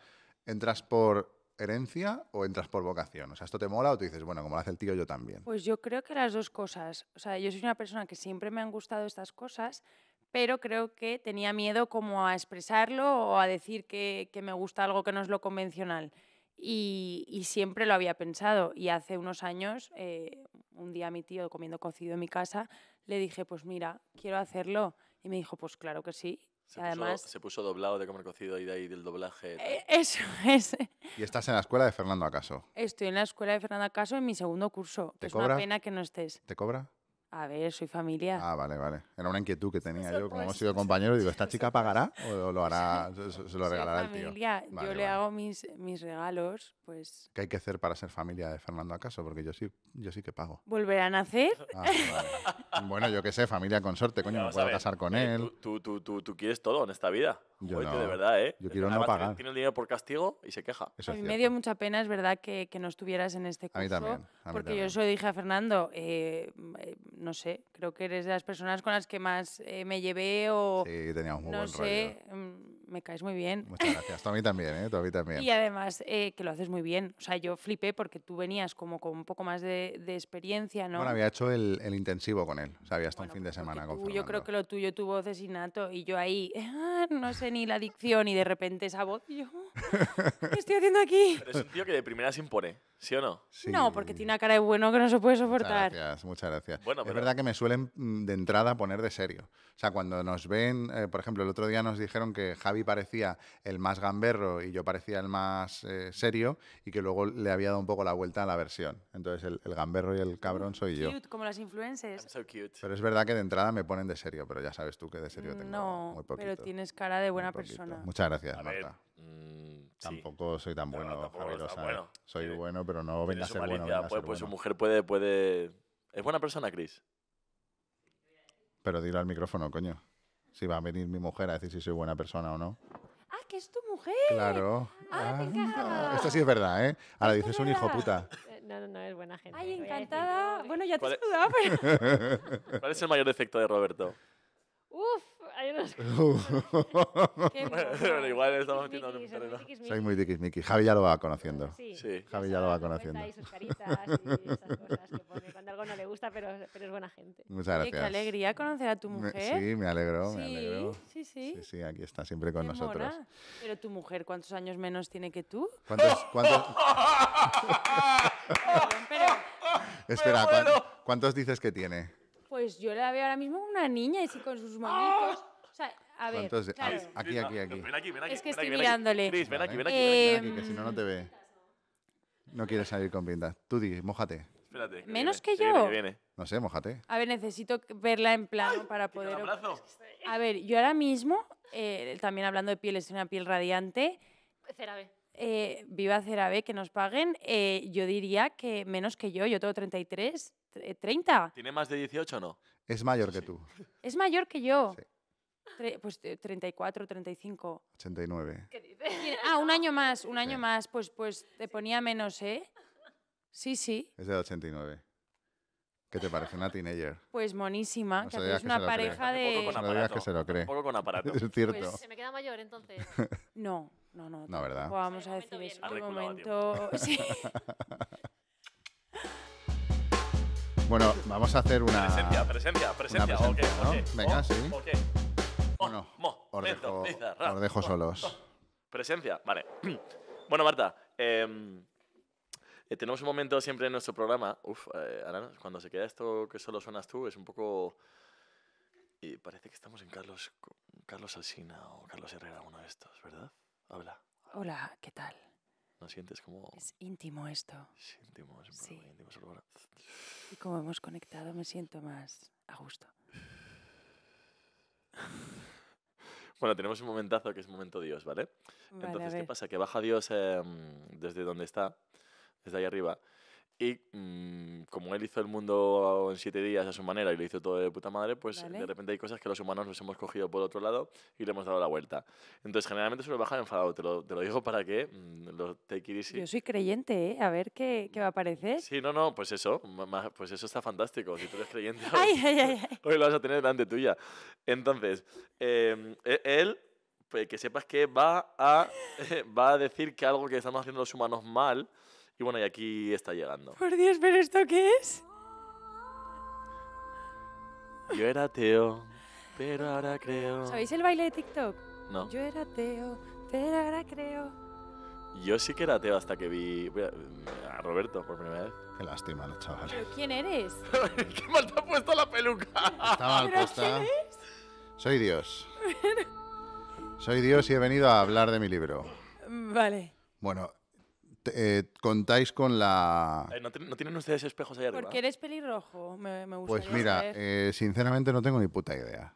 ¿Entras por herencia o entras por vocación? O sea, ¿esto te mola o tú dices, bueno, como lo hace el tío, yo también? Pues yo creo que las dos cosas. O sea, yo soy una persona que siempre me han gustado estas cosas, pero creo que tenía miedo como a expresarlo o a decir que, que me gusta algo que no es lo convencional. Y, y, siempre lo había pensado. Y hace unos años, eh, un día mi tío comiendo cocido en mi casa, le dije, pues mira, quiero hacerlo. Y me dijo, pues claro que sí. Se Además, puso, se puso doblado de comer cocido y de ahí del doblaje. Eh, eso es. ¿Y estás en la escuela de Fernando Acaso? Estoy en la escuela de Fernando Acaso en mi segundo curso. ¿Te es cobra? una pena que no estés. ¿Te cobra? A ver, soy familia. Ah, vale, vale. Era una inquietud que tenía yo, como hemos sido compañeros, digo, ¿esta chica pagará o lo hará, se, lo regalará el tío? Vale, yo le hago mis, mis regalos, pues... ¿Qué hay que hacer para ser familia de Fernando acaso? Porque yo sí, yo sí que pago. ¿Volver a nacer? Ah, bueno, yo qué sé, familia consorte, coño, me puedo casar con eh, él. Tú, tú, tú, tú, quieres todo en esta vida. Yo de verdad, ¿eh? Yo quiero no pagar. Tiene el dinero por castigo y se queja. a me dio mucha pena, es verdad, que, que no estuvieras en este curso. A mí también. porque yo solo dije a Fernando, eh, no sé, creo que eres de las personas con las que más eh, me llevé o... teníamos no sé, mm, me caes muy bien. Muchas gracias, tú a mí también, ¿eh? Tú a mí también. Y además eh, que lo haces muy bien. O sea, yo flipé porque tú venías como con un poco más de, experiencia, ¿no? Bueno, había hecho el, intensivo con él, o sea, había estado un fin de pues semana con Yo creo que lo tuyo, tu voz es innato y yo ahí, ah, no sé ni la dicción y de repente esa voz, yo, ah, ¿qué estoy haciendo aquí? Pero es un tío que de primera se impone. ¿Sí o no? No, porque tiene una cara de bueno que no se puede soportar. Muchas gracias, muchas gracias. Bueno, Es verdad que me suelen mm, de entrada poner de serio. O sea, cuando nos ven, eh, por ejemplo, el otro día nos dijeron que Javi parecía el más gamberro y yo parecía el más eh, serio y que luego le había dado un poco la vuelta a la versión. Entonces el, gamberro y el mm, cabrón soy cute, yo. como las influencers. Pero es verdad que de entrada me ponen de serio, pero ya sabes tú que de serio tengo no, muy poquito. pero tienes cara de buena persona. Muchas gracias, Marta. Mm, tampoco soy tan bueno, Soy bueno, pero no venga a ser bueno. Pues, pues, su mujer puede, puede... ¿Es buena persona, Chris? Pero dilo al micrófono, coño si va a venir mi mujer a decir si soy buena persona o no. Ah, que es tu mujer. Claro. Ah, ah. esto sí es verdad, ¿eh? Ahora dices un hijo puta. Eh, no, no, no, es buena gente. Ay, encantada. Bueno, ya te he saludado, pero... ¿Cuál es el mayor defecto de Roberto? Uf, hay unos. Pero igual estamos metiendo un Soy muy tiquismiqui. Javi ya lo va conociendo. Sí, sí. Javi ya lo va conociendo. Y sus caritas y esas cosas que pone cuando algo no le gusta, pero, es buena gente. Muchas gracias. Qué alegría conocer a tu mujer. sí, me alegro, sí, me alegro. Sí, sí. Sí, sí, aquí está siempre con nosotros. Pero tu mujer, ¿cuántos años menos tiene que tú? ¿Cuántos? cuántos... Espera, ¿cuántos dices que tiene? pues yo la veo ahora mismo una niña y sí con sus mamitos. ¡Ah! O sea, a ver. aquí, aquí, aquí. Ven aquí, ven aquí. Es que estoy mirándole. Cris, ven aquí, eh, ven aquí. Que si no, no te ve. No quieres salir con pintas. Tú di, mójate. Espérate. Menos que yo. No sé, mójate. A ver, necesito verla en plano para poder. A ver, yo ahora mismo, eh, también hablando de piel, es una piel radiante. CeraVe. Eh, viva CeraVe, que nos paguen. Eh, yo diría que menos que yo, yo tengo 33 ¿30? Eh, ¿Tiene más de 18 o no? Es mayor que tú. Es mayor que yo. Sí. pues 34, 35. 89. Ah, un año más, un año más. Pues, pues te ponía menos, ¿eh? Sí, sí. Es de 89. ¿Qué te parece una teenager? Pues monísima, es una pareja de... No se con aparato. es cierto. Pues, ¿Se me queda mayor entonces? No, no, no. No, ¿verdad? Vamos a decir eso. un momento... Sí. Bueno, vamos a hacer una. Presencia, presencia, presencia. okay, Venga, sí. Bueno, os, dejo, dejo solos. Oh, presencia, vale. Bueno, Marta, em, eh, tenemos un momento siempre en nuestro programa. Uf, eh, cuando se queda esto que solo suenas tú, es un poco. Y parece que estamos en Carlos, Carlos Alsina o Carlos Herrera, uno de estos, ¿verdad? Hola. Hola, ¿qué tal? ¿No sientes como...? Es íntimo esto. Es íntimo, es íntimo. Y como hemos conectado me siento más a gusto. Bueno, tenemos un momentazo que es momento Dios, ¿vale? Entonces, ¿qué pasa? Que baja Dios em, desde donde está, desde ahí arriba, y mm, como él hizo el mundo en siete días a su manera y lo hizo todo de puta madre, pues de repente hay cosas que los humanos nos hemos cogido por otro lado y le hemos dado la vuelta. Entonces, generalmente se bajar enfadado, te lo, te lo digo para que mm, lo take it Yo soy creyente, ¿eh? A ver qué, qué va a parecer. Sí, no, no, pues eso, pues eso está fantástico. Si tú eres creyente, hoy, hoy, lo vas a tener delante tuya. Entonces, em, e, él pues, que sepas que va a, va a decir que algo que estamos haciendo los humanos mal y bueno, y aquí está llegando. Por Dios, ¿pero esto qué es? Yo era ateo, pero ahora creo. ¿Sabéis el baile de TikTok? No. Yo era ateo, pero ahora creo. Yo sí que era ateo hasta que vi mm, a, Roberto por primera vez. Qué lástima, los chavales. ¿Pero quién eres? ¡Qué mal te ha puesto la peluca! Está mal puesta. Soy Dios. Soy Dios y he venido a hablar de mi libro. Vale. Bueno, eh, contáis con la... Eh, ¿no, tienen ustedes espejos ahí arriba? Porque eres pelirrojo, me, gusta. Pues mira, eh, sinceramente no tengo ni puta idea.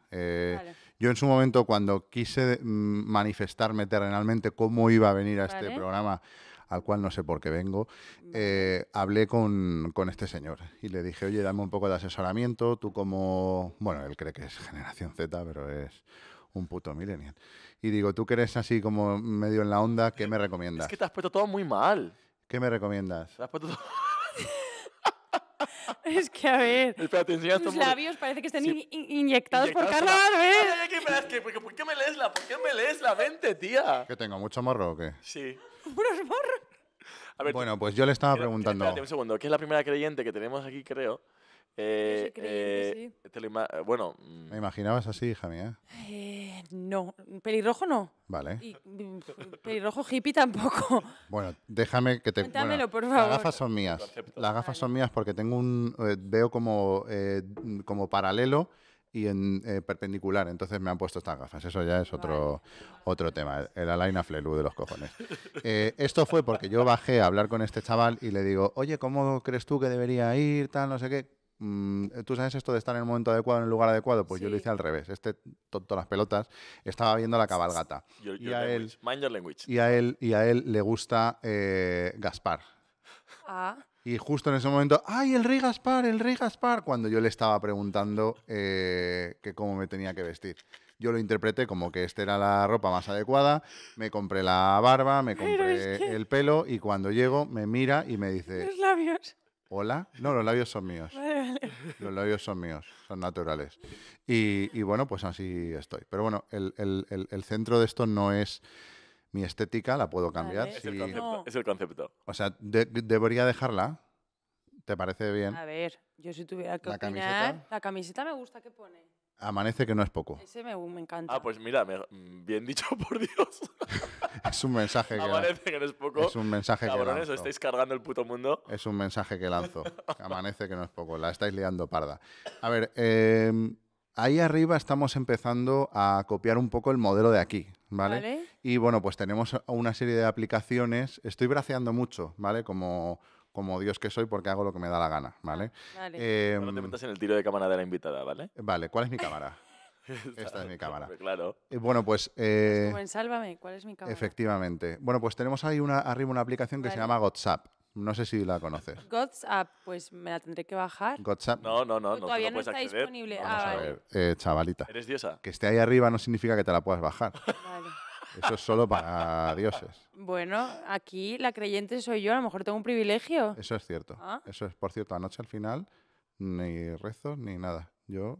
Yo en su momento, cuando quise mm, manifestarme terrenalmente cómo iba a venir a este programa, al cual no sé por qué vengo, hablé con, este señor y le dije, oye, dame un poco de asesoramiento, tú como, bueno, él cree que es generación Z, pero es un puto millennial. Y digo, tú que eres así como medio en la onda, ¿qué me recomiendas? Es que te has puesto todo muy mal. ¿Qué me recomiendas? Te has puesto todo... Es que a ver. tus labios parece que están inyectados, por Carla ¿eh? ¿Por, ¿Por qué me lees la? ¿Por qué me lees la mente, tía? ¿Que tengo mucho morro o qué? Sí. ¿Unos morros? bueno, pues yo le estaba preguntando. Espérate un segundo, que es la primera creyente que tenemos aquí, creo, bueno, ¿Me imaginabas así, hija mía? ¿eh? Eh, no, pelirrojo no. Vale. pelirrojo hippie tampoco. Bueno, déjame que te... Cuéntamelo, por favor. Las gafas son mías. Las gafas son mías porque tengo un... Eh, veo como, como paralelo y en perpendicular. Entonces me han puesto estas gafas. Eso ya es otro, otro tema. El Alaina Flelu de los cojones. esto fue porque yo bajé a hablar con este chaval y le digo, oye, ¿cómo crees tú que debería ir? Tal, no sé qué. Mm, tú sabes esto de estar en el momento adecuado, en el lugar adecuado, pues yo lo hice al revés. Este tonto las pelotas estaba viendo la cabalgata. y, a él, y a él le gusta eh, Gaspar. Ah. Y justo en ese momento, ¡ay, el rey Gaspar, el rey Gaspar! Cuando yo le estaba preguntando eh, cómo me tenía que vestir. Yo lo interpreté como que esta era la ropa más adecuada, me compré la barba, me compré el pelo y cuando llego me mira y me dice... Los labios. Hola. No, los labios son míos. Los labios son míos, son naturales. Y, bueno, pues así estoy. Pero bueno, el, centro de esto no es mi estética, la puedo cambiar. Es, el concepto, O sea, debería dejarla. ¿Te parece bien? A ver, yo si tuviera que la La camiseta me gusta que pone. Amanece que no es poco. Ese me, encanta. Ah, pues mira, mm, bien dicho por Dios. es un mensaje que Amanece que no es poco. Es un mensaje que lanzo. estáis cargando el puto mundo. Es un mensaje que lanzo. Amanece que no es poco. La estáis liando parda. A ver, em, ahí arriba estamos empezando a copiar un poco el modelo de aquí, ¿vale? Y bueno, pues tenemos una serie de aplicaciones. Estoy braceando mucho, ¿vale? Como como Dios que soy porque hago lo que me da la gana, ah, ¿vale? vale. Eh, em, no te metas en el tiro de cámara de la invitada, ¿vale? Vale, ¿cuál es mi cámara? Esta es mi cámara. Claro. Eh, bueno, pues. Eh, Sálvame, ¿cuál es mi cámara? Efectivamente. Bueno, pues tenemos ahí una, arriba una aplicación que se llama WhatsApp. No sé si la conoces. WhatsApp, pues me la tendré que bajar. WhatsApp. No, no, no. todavía no está disponible. Vamos ah, a ver, eh, chavalita. ¿Eres diosa? Que esté ahí arriba no significa que te la puedas bajar. Vale. Eso es solo para dioses. Bueno, aquí la creyente soy yo, a lo mejor tengo un privilegio. Eso es cierto. Ah. Eso es, por cierto, anoche al final ni rezo ni nada. Yo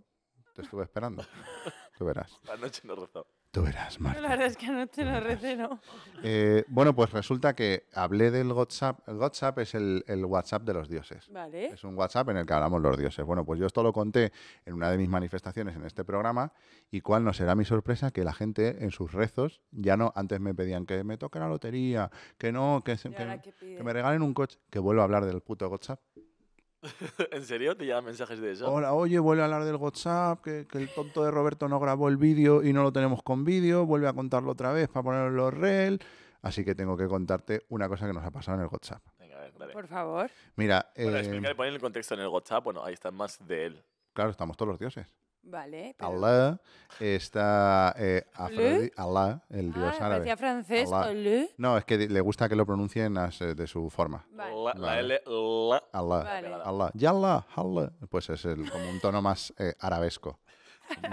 te estuve esperando. Tú verás. Anoche no rezó. Tú eras, Marta. La verdad es que no te lo receno. Eh, bueno, pues resulta que hablé del WhatsApp. El WhatsApp es el, WhatsApp de los dioses. Vale. Es un WhatsApp en el que hablamos los dioses. Bueno, pues yo esto lo conté en una de mis manifestaciones en este programa. Y cuál no será mi sorpresa que la gente en sus rezos ya no. Antes me pedían que me toque la lotería, que no, que, que me regalen un coche. Que vuelvo a hablar del puto WhatsApp. ¿En serio? ¿Te llegan mensajes de eso? Hola, oye, vuelve a hablar del WhatsApp, que, el tonto de Roberto no grabó el vídeo y no lo tenemos con vídeo, vuelve a contarlo otra vez para ponerlo en los rel. Así que tengo que contarte una cosa que nos ha pasado en el WhatsApp. Venga, a ver, Por favor. Mira, Bueno, eh, explicar poner el contexto en el WhatsApp, bueno, ahí están más de él. claro, estamos todos los dioses. Vale. Allah está. Eh, el dios ah, árabe. francés. No, es que le gusta que lo pronuncien eh, de su forma. Vale. La, Allah. Allah. Allah. Pues es el, como un tono más eh, arabesco.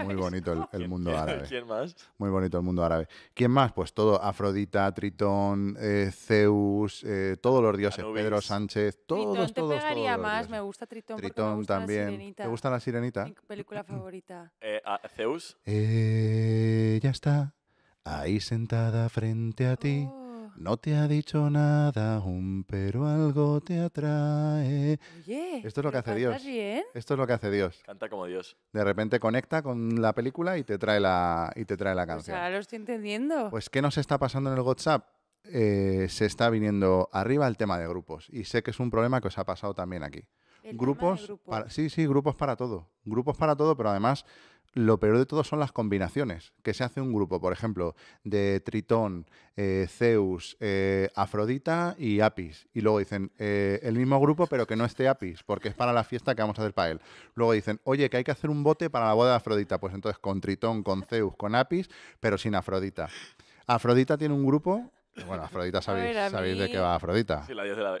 Muy bonito el, mundo árabe. ¿Quién más? Muy bonito el mundo árabe. ¿Quién más? Pues todo, Afrodita, Tritón, eh, Zeus, eh, todos los dioses, Pedro Sánchez, todos, Tritón, todos, te pegaría más, me gusta Tritón, Tritón también. La ¿Te gusta La Sirenita? Mi película favorita. Eh, ah, ¿Zeus? ya está, ahí sentada frente a ti. Oh. No te ha dicho nada aún, pero algo te atrae. esto es lo que hace Dios. Esto es lo que hace Dios. Canta como Dios. De repente conecta con la película y te trae la, y te trae la pues canción. Claro, lo estoy entendiendo. Pues, ¿qué nos está pasando en el WhatsApp? Eh, se está viniendo arriba el tema de grupos. Y sé que es un problema que os ha pasado también aquí. grupos, sí, sí, grupos para todo. Grupos para todo, pero además lo peor de todo son las combinaciones que se hace un grupo, por ejemplo, de Tritón, eh, Zeus, eh, Afrodita y Apis. Y luego dicen, eh, el mismo grupo, pero que no esté Apis, porque es para la fiesta que vamos a hacer para él. Luego dicen, oye, que hay que hacer un bote para la boda de Afrodita. Pues entonces con Tritón, con Zeus, con Apis, pero sin Afrodita. Afrodita tiene un grupo bueno, Afrodita sabéis, de qué va Afrodita.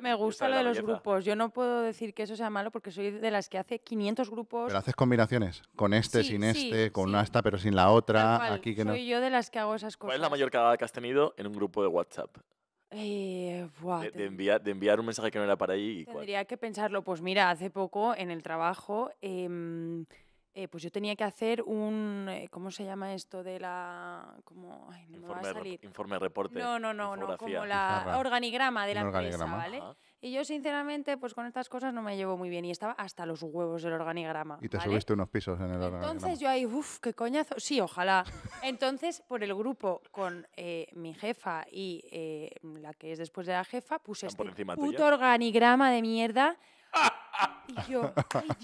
Me gusta lo de, los grupos. Yo no puedo decir que eso sea malo porque soy de las que hace 500 grupos. Pero haces combinaciones. Con este, sin este, con una esta pero sin la otra. aquí que soy yo de las que hago esas cosas. ¿Cuál es la mayor cagada que has tenido en un grupo de WhatsApp? Eh, de, enviar, un mensaje que no era para ahí. Y tendría que pensarlo. Pues mira, hace poco en el trabajo... Em, eh, pues yo tenía que hacer un, eh, ¿cómo se llama esto de la, como, informe, informe reporte. No, no, no, no como la organigrama de la empresa, ¿vale? Y yo, sinceramente, pues con estas cosas no me llevo muy bien. Y estaba hasta los huevos del organigrama. Y te subiste unos pisos en el organigrama. Entonces yo ahí, uff, qué coñazo. Sí, ojalá. Entonces, por el grupo con eh, mi jefa y la que es después de la jefa, puse este puto organigrama de mierda yo,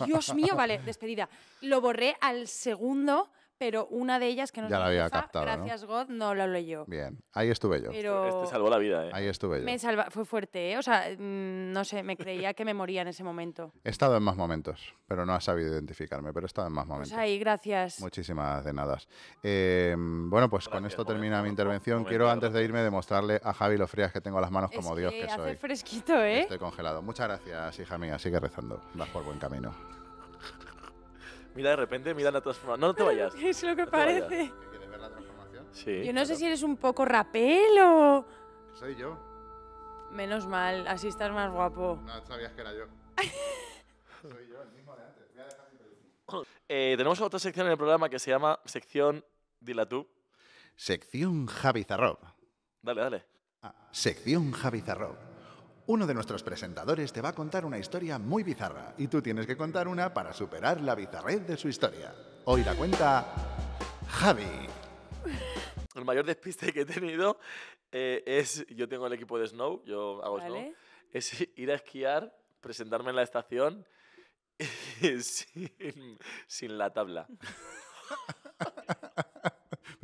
Dios mío, vale, despedida. Lo borré al segundo pero una de ellas que no ya la había captado. Gracias, God, no la yo. Bien, ahí estuve yo. Pero este salvó la vida, ¿eh? Ahí estuve yo. Me salva, fue fuerte, ¿eh? O sea, mm, no sé, me creía que me moría en ese momento. He estado en más momentos, pero no ha sabido identificarme, pero he estado en más pues momentos. Pues ahí, gracias. Muchísimas de nada. Em, bueno, pues con esto termina mi intervención. Quiero, antes de irme, demostrarle a Javi lo frías que tengo las manos como Dios que, soy. hace fresquito, ¿eh? Estoy congelado. Muchas gracias, hija mía. Sigue rezando. Vas por buen camino. Mira de repente, mira la transformación. No, no te vayas. es lo que parece. ¿Quieres ver la transformación? Sí. Yo no sé si eres un poco rapel o... Soy yo. Menos mal, así estás más guapo. No, sabías que era yo. Soy yo, el mismo de antes. Voy a dejar mi eh, tenemos otra sección en el programa que se llama sección Dila tú. Sección Javi Dale, dale. Ah, sección Javi uno de nuestros presentadores te va a contar una historia muy bizarra y tú tienes que contar una para superar la bizarrez de su historia. Hoy la cuenta Javi. El mayor despiste que he tenido eh, es, yo tengo el equipo de snow, yo hago snow, es ir a esquiar, presentarme en la estación sin, sin la tabla.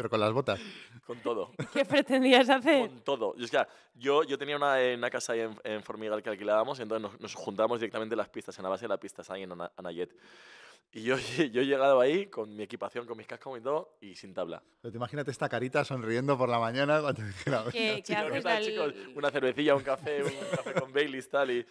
Pero con las botas. Con todo. ¿Qué pretendías hacer? Con todo. Yo, es que, yo, yo tenía una, eh, una casa ahí en, Formigal que alquilábamos y entonces nos, juntábamos directamente en las pistas, en la base de las pistas, ahí en Anayet. Y yo, yo he llegado ahí con mi equipación, con mis cascos y todo, y sin tabla. Pero te imagínate esta carita sonriendo por la mañana cuando ¿Qué, chicos? Una cervecilla, un café, un café con Baileys, tal, y,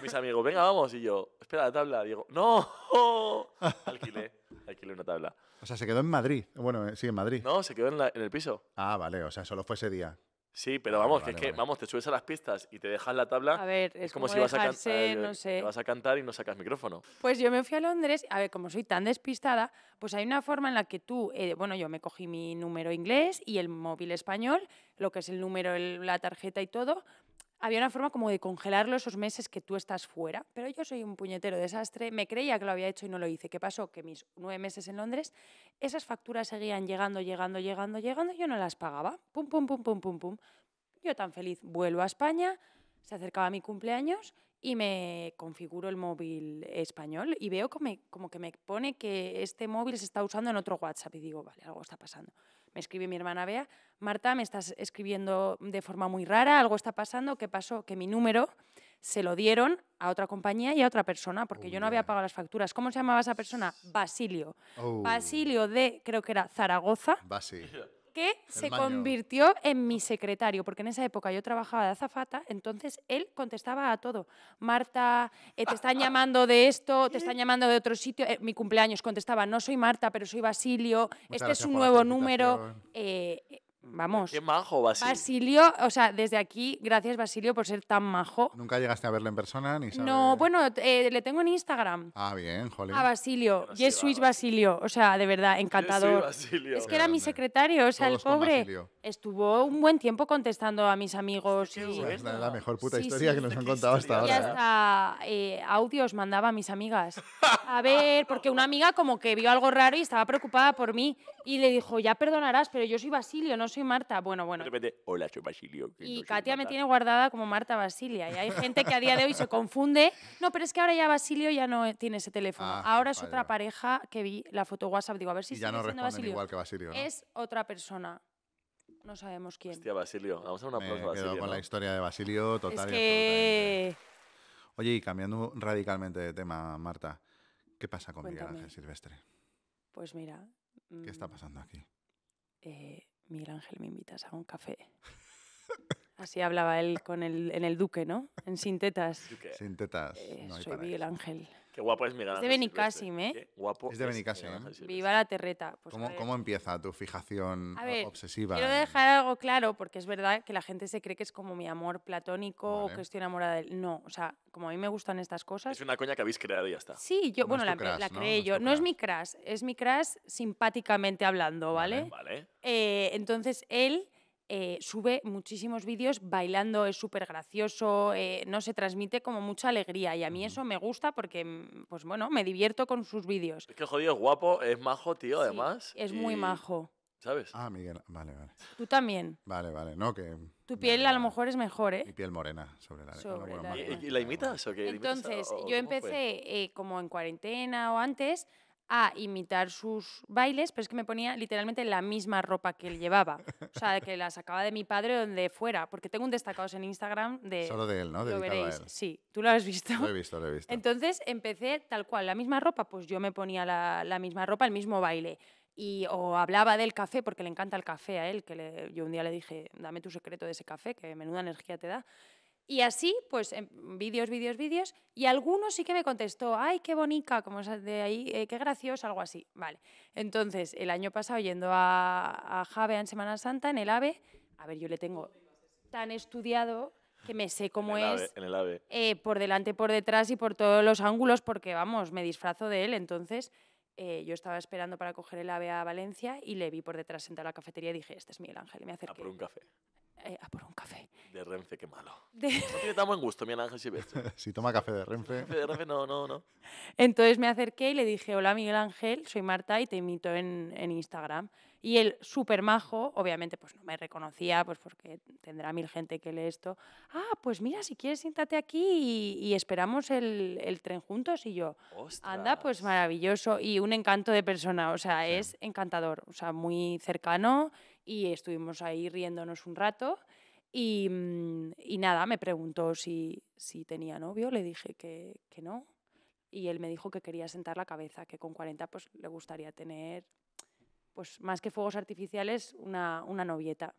mis amigos, venga, vamos. Y yo, espera la tabla. Digo, no, alquilé, alquilé una tabla. O sea, se quedó en Madrid. Bueno, eh, sí, en Madrid. No, se quedó en, el piso. Ah, vale, o sea, solo fue ese día. Sí, pero vamos, que es que vamos, te subes a las pistas y te dejas la tabla. A ver, es, como, si vas, a cantar, eh, no sé. vas a cantar y no sacas micrófono. Pues yo me fui a Londres, a ver, como soy tan despistada, pues hay una forma en la que tú, eh, bueno, yo me cogí mi número inglés y el móvil español, lo que es el número, la tarjeta y todo, había una forma como de congelarlo esos meses que tú estás fuera, pero yo soy un puñetero desastre, me creía que lo había hecho y no lo hice. ¿Qué pasó? Que mis nueve meses en Londres, esas facturas seguían llegando, llegando, llegando, llegando, y yo no las pagaba. Pum, pum, pum, pum, pum, pum. Yo tan feliz vuelvo a España, se acercaba mi cumpleaños y me configuro el móvil español y veo como, como que me pone que este móvil se está usando en otro WhatsApp y digo, vale, algo está pasando me escribe mi hermana Bea, Marta, me estás escribiendo de forma muy rara, algo está pasando, ¿qué pasó? Que mi número se lo dieron a otra compañía y a otra persona, porque yo no había pagado las facturas. ¿Cómo se llamaba esa persona? Basilio. Oh. Basilio de, creo que era Zaragoza. Basilio que se convirtió en mi secretario, porque en esa época yo trabajaba de azafata, entonces él contestaba a todo. Marta, eh, te están llamando de esto, te están llamando de otro sitio. Eh, mi cumpleaños contestaba, no soy Marta, pero soy Basilio, este es un nuevo número. Eh, Vamos. Qué majo, Basilio. Basilio, o sea, desde aquí, gracias Basilio por ser tan majo. Nunca llegaste a verle en persona ni sabe... No, bueno, eh, le tengo en Instagram. Ah, bien, jolín. A Basilio, Yes Switch Basilio, o sea, de verdad, encantado. Es que era mi secretario, o sea, el pobre estuvo un buen tiempo contestando a mis amigos. Y... Es la, mejor puta historia que nos han contado hasta ahora. Y hasta ¿eh? Eh, audios mandaba a mis amigas. A ver, porque una amiga como que vio algo raro y estaba preocupada por mí y le dijo, ya perdonarás, pero yo soy Basilio, no soy Marta. Bueno, bueno. De repente, hola, soy Basilio. Y Katia me tiene guardada como Marta Basilia. Y hay gente que a día de hoy se confunde. No, pero es que ahora ya Basilio ya no tiene ese teléfono. Ah, ahora es otra pareja que vi la foto WhatsApp. Digo, a ver si es igual que Basilio. Es otra persona. No sabemos quién. Hostia, Basilio. Vamos a una me Basilio. con la historia de Basilio total. Es que... Oye, y cambiando radicalmente de tema, Marta, ¿qué pasa con Miguel Ángel Silvestre? Pues mira. ¿Qué está mm, pasando aquí? Eh, Miguel Ángel, me invitas a un café. Así hablaba él con el, en el Duque, ¿no? En Sintetas. Sintetas. Eh, soy Miguel Ángel. Qué guapo es mi Es de Benicassim, ¿eh? Es de Benicassim, ¿eh? Viva la terreta. Pues ¿Cómo, empieza tu fijación a ver, obsesiva? Quiero dejar algo claro, porque es verdad que la gente se cree que es como mi amor platónico o que estoy enamorada de él. No, o sea, como a mí me gustan estas cosas. Es una coña que habéis creado y ya está. Sí, yo, bueno, la, la, creé yo. No, es mi crush. es mi crush simpáticamente hablando, ¿vale? Vale. Eh, entonces él eh, sube muchísimos vídeos bailando, es súper gracioso, eh, no se transmite como mucha alegría y a mí eso me gusta porque, mm, pues bueno, me divierto con sus vídeos. Es que jodido es guapo, es majo, tío, además. Es muy majo. ¿Sabes? Ah, Miguel, vale, vale. Tú también. Vale, vale, no, que... Tu piel a lo mejor es mejor, ¿eh? Mi piel morena sobre la, sobre ¿Y, la imitas o qué? Entonces, yo empecé eh, como en cuarentena o antes a imitar sus bailes, pero es que me ponía literalmente la misma ropa que él llevaba. O sea, que la sacaba de mi padre donde fuera, porque tengo un destacados en Instagram de... Solo de él, ¿no? lo veréis. Sí, tú lo has visto. Lo he visto, lo he visto. Entonces empecé tal cual, la misma ropa, pues yo me ponía la, la misma ropa, el mismo baile. Y, o hablaba del café, porque le encanta el café a él, que yo un día le dije, dame tu secreto de ese café, que menuda energía te da. Y así, pues em, vídeos, vídeos, vídeos, y alguno sí que me contestó, ay, qué bonita, como de ahí, eh, qué gracioso, algo así. Vale. Entonces, el año pasado, yendo a, a Javea en Semana Santa, en el AVE, a ver, yo le tengo tan estudiado que me sé cómo es. en el AVE. Eh, por delante, por detrás y por todos los ángulos, porque vamos, me disfrazo de él. Entonces, eh, yo estaba esperando para coger el AVE a Valencia y le vi por detrás sentado en la cafetería y dije, este es Miguel Ángel, y me acerqué. A ah, por un café. Eh, a por un café. De Renfe, qué malo. No tiene tan buen gusto, Miguel Ángel si toma café de Renfe. de Renfe, no, no, no. Entonces me acerqué y le dije, hola Miguel Ángel, soy Marta y te invito en, en Instagram. Y el súper majo, obviamente, pues no me reconocía, pues porque tendrá mil gente que lee esto. Ah, pues mira, si quieres, siéntate aquí y, esperamos el, el, tren juntos. Y yo, anda, pues maravilloso. Y un encanto de persona, o sea, es encantador, o sea, muy cercano y estuvimos ahí riéndonos un rato. Mm, y, nada, me preguntó si, si, tenía novio, le dije que, no. Y él me dijo que quería sentar la cabeza, que con 40 pues, le gustaría tener pues más que fuegos artificiales, una, una novieta.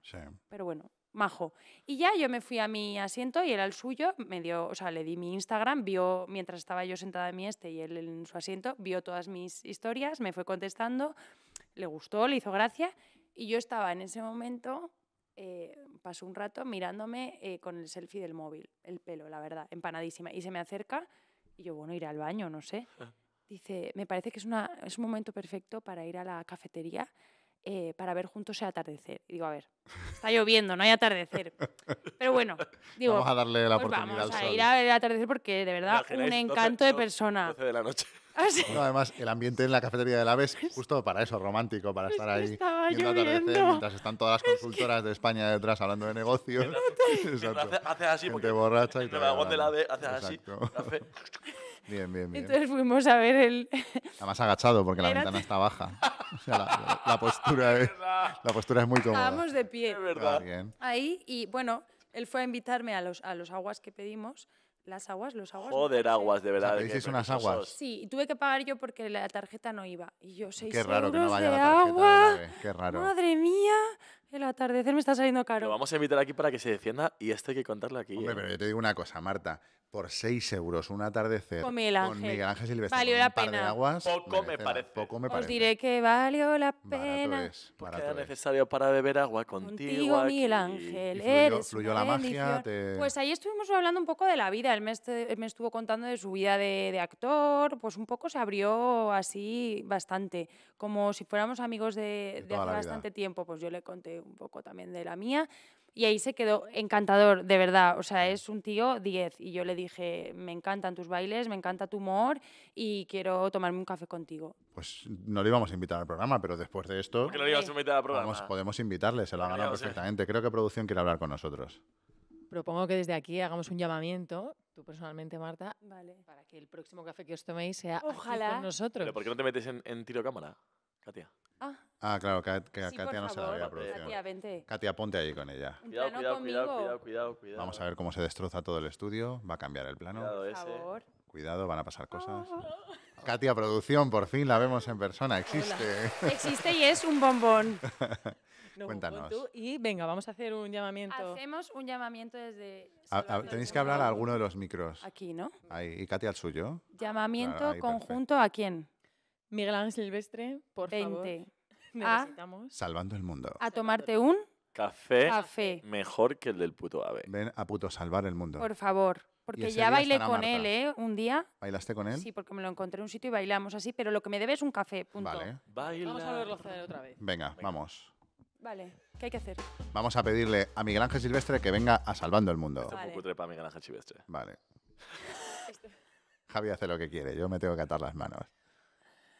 Pero bueno, majo. Y ya yo me fui a mi asiento y él al suyo, me dio, o sea, le di mi Instagram, vio, mientras estaba yo sentada en mi este y él en su asiento, vio todas mis historias, me fue contestando, le gustó, le hizo gracia y yo estaba en ese momento, eh, pasó un rato mirándome eh, con el selfie del móvil, el pelo, la verdad, empanadísima. Y se me acerca y yo, bueno, iré al baño, no sé. Ah. Dice, me parece que es, una, es un momento perfecto para ir a la cafetería eh, para ver juntos el atardecer. Y digo, a ver, está lloviendo, no hay atardecer. Pero bueno, digo, vamos a darle la pues oportunidad Vamos a ir a atardecer porque de verdad un encanto de persona. 12 de la noche. además, el ambiente en la cafetería de la es justo para eso, romántico, para estar ahí viendo atardecer, mientras están todas las consultoras de España detrás hablando de negocios. Exacto. hace así, porque borracha y el de la Ave hace así. Bien, bien, bien. Entonces fuimos a ver el. Además agachado porque la ventana está baja. O sea, la, postura es, la postura es muy cómoda. Estábamos de pie. Es verdad. Ahí y bueno, él fue a invitarme a los, a los aguas que pedimos las aguas, los aguas. Joder, aguas, de verdad. O sea, unas aguas? Sí, y tuve que pagar yo porque la tarjeta no iba. Y yo, seis Qué raro que no vaya la tarjeta Qué raro. Madre mía, el atardecer me está saliendo caro. Lo vamos a invitar aquí para que se defienda y esto hay que contarlo aquí. Hombre, ¿eh? pero yo te digo una cosa, Marta. Por 6 euros un atardecer con Miguel Ángel, Miguel Ángel Silvestre valió la pena. Poco me, parece. Poco Os diré que valió la pena. Pues barato es, Porque era necesario para beber agua contigo. Contigo, Miguel Ángel. fluyó, la magia. Pues ahí estuvimos hablando un poco de la vida. Él me, este, estuvo contando de su vida de, actor. Pues un poco se abrió así bastante. Como si fuéramos amigos de hace bastante tiempo. Pues yo le conté un poco también de la mía. Y ahí se quedó encantador, de verdad. O sea, es un tío 10. Y yo le dije, me encantan tus bailes, me encanta tu humor y quiero tomarme un café contigo. Pues no le íbamos a invitar al programa, pero después de esto... a Podemos, invitarle, se lo ha ganado perfectamente. Creo que producción quiere hablar con nosotros. Propongo que desde aquí hagamos un llamamiento, tú personalmente, Marta, vale. para que el próximo café que os toméis sea Ojalá. con nosotros. ¿Pero ¿Por qué no te metes en, en tiro cámara? Katia. Ah. ah claro, Katia no se la a producción. Katia, Katia, ponte allí con ella. Cuidado, cuidado, cuidado, cuidado, cuidado, Vamos a ver cómo se destroza todo el estudio. Va a cambiar el plano. Cuidado, ese. cuidado van a pasar cosas. Ah. Katia Producción, por fin la vemos en persona. Existe. Existe y es un bombón. Cuéntanos. y venga, vamos a hacer un llamamiento. Hacemos un llamamiento desde. Ah, tenéis que hablar a alguno de los micros. Aquí, ¿no? Ahí. Y Katia al suyo. Llamamiento conjunto a quién? Miguel Ángel Silvestre, por 20. favor. Ah. Necesitamos. Salvando el mundo. A tomarte un café, café. mejor que el del puto ave. Ven a puto salvar el mundo. Por favor. Porque ya bailé con él, ¿eh? Un día. ¿Bailaste con él? Sí, porque me lo encontré en un sitio y bailamos así, pero lo que me debe es un café, punto. Vale. Vamos a verlo hacer otra vez. Venga, vamos. Vale, ¿qué hay que hacer? Vamos a pedirle a Miguel Ángel Silvestre que venga a Salvando el Mundo. Este vale. Miguel Ángel Silvestre. Vale. Javi hace lo que quiere, yo me tengo que atar las manos.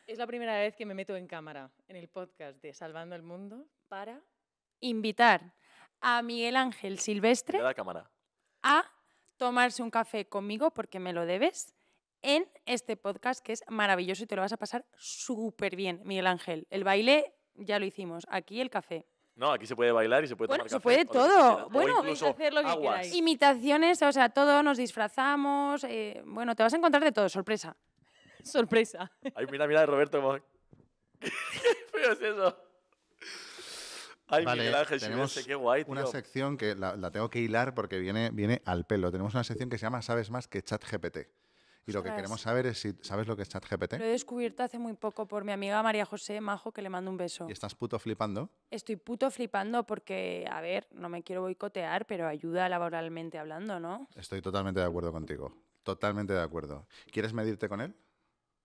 Es la primera vez que me meto en cámara en el podcast de Salvando el Mundo para invitar a Miguel Ángel Silvestre a tomarse un café conmigo porque me lo debes en este podcast que es maravilloso y te lo vas a pasar súper bien, Miguel Ángel. El baile ya lo hicimos, aquí el café. No, aquí se puede bailar y se puede bueno, se puede todo. Bueno, hacer Imitaciones, o sea, todo, nos disfrazamos. Eh, bueno, te vas a encontrar de todo, sorpresa. Sorpresa. Ay, mira, mira, Roberto. ¿Qué eso? Ay, Miguel Ángel, qué guay, Una sección que la, tengo que hilar porque viene, viene al pelo. Tenemos una sección que se llama Sabes más que ChatGPT. Y lo que queremos saber es si sabes lo que es ChatGPT. Lo he descubierto hace muy poco por mi amiga María José Majo, que le mando un beso. ¿Y estás puto flipando? Estoy puto flipando porque, a ver, no me quiero boicotear, pero ayuda laboralmente hablando, ¿no? Estoy totalmente de acuerdo contigo. Totalmente de acuerdo. ¿Quieres medirte con él?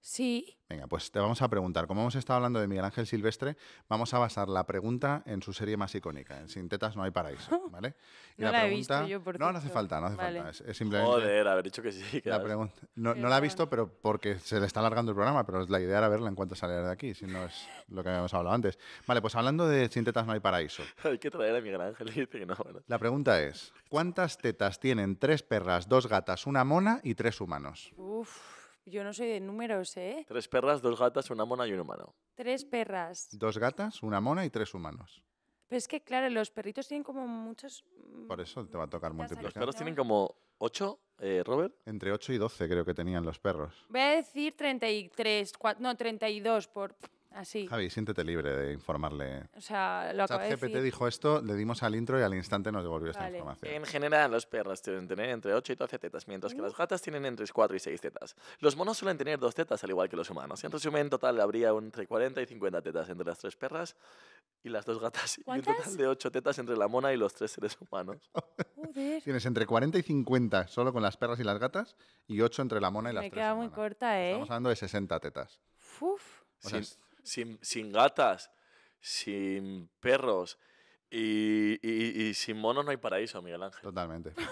Sí. Venga, pues te vamos a preguntar, como hemos estado hablando de Miguel Ángel Silvestre, vamos a basar la pregunta en su serie más icónica, en Sin tetas no hay paraíso, ¿vale? no la, pregunta... visto yo, No, no hace falta, no hace falta. Joder, haber dicho que sí. no, la he visto, pero porque se le está alargando el programa, pero la idea era verla en cuanto saliera de aquí, si no es lo que habíamos hablado antes. Vale, pues hablando de Sin tetas no hay paraíso. hay que traer a Miguel Ángel y dice que no. La pregunta es, ¿cuántas tetas tienen tres perras, dos gatas, una mona y tres humanos? Uf... Yo no soy de números, ¿eh? Tres perras, dos gatas, una mona y un humano. Tres perras. Dos gatas, una mona y tres humanos. Pero es que, claro, los perritos tienen como muchos... Mm, por eso te va a tocar múltiples. Los perros tienen como ocho, eh, Robert. Entre ocho y doce creo que tenían los perros. Voy a decir treinta 33, tres no, treinta y dos por... Así. Javi, siéntete libre de informarle. O sea, lo acabo ChatGPT dijo esto, le dimos al intro y al instante nos devolvió esta información. En general, los perros tienen tener entre 8 y 12 tetas, mientras que las uh. gatas tienen entre 4 y 6 tetas. Los monos suelen tener 2 tetas, al igual que los humanos. En resumen, en total habría entre 40 y 50 tetas entre las tres perras y las dos gatas. Y un total de 8 tetas entre la mona y los tres seres humanos. Joder. Tienes entre 40 y 50 solo con las perras y las gatas y 8 entre la mona y las 3 Me queda muy corta, ¿eh? Estamos hablando de 60 tetas. Uf. O sí sin, gatas, sin perros y, y sin monos no hay paraíso, Miguel Ángel. Totalmente.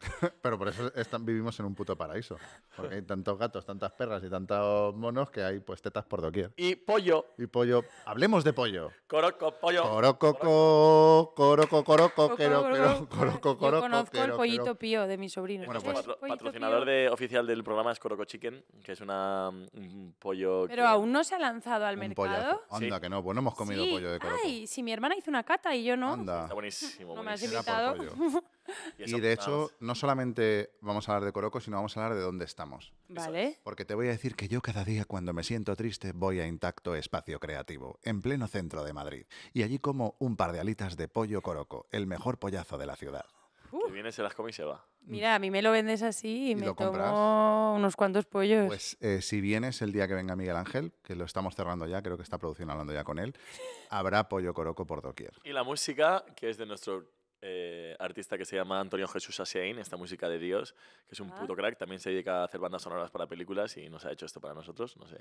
Pero por eso vivimos en un puto paraíso. Porque hay tantos gatos, tantas perras y tantos monos que hay pues tetas por doquier. Y pollo. Y pollo. Hablemos de pollo. Coroco, pollo. Coroco, coroco, coroco, coroco, conozco el pollito pío de mi sobrino. Bueno, pues, patrocinador oficial del programa es Coroco Chicken, que es un pollo. Pero aún no se ha lanzado al mercado. Anda, que no, pues hemos comido pollo de coroco. Ay, si mi hermana hizo una cata y yo no. Está buenísimo. buenísimo. No me has invitado. Y, de pues hecho, no solamente vamos a hablar de Coroco, sino vamos a hablar de dónde estamos. Vale. Porque te voy a decir que yo cada día cuando me siento triste voy a Intacto Espacio Creativo, en pleno centro de Madrid. Y allí como un par de alitas de pollo Coroco, el mejor pollazo de la ciudad. Que viene, se las come y se va. Mira, a mí me lo vendes así y, me tomo unos cuantos pollos. Pues eh, si vienes el día que venga Miguel Ángel, que lo estamos cerrando ya, creo que está produciendo hablando ya con él, habrá pollo coroco por doquier. Y la música, que es de nuestro eh, artista que se llama Antonio Jesús Asiain, esta música de Dios, que es un ah. puto crack, también se dedica a hacer bandas sonoras para películas y nos ha hecho esto para nosotros, no sé,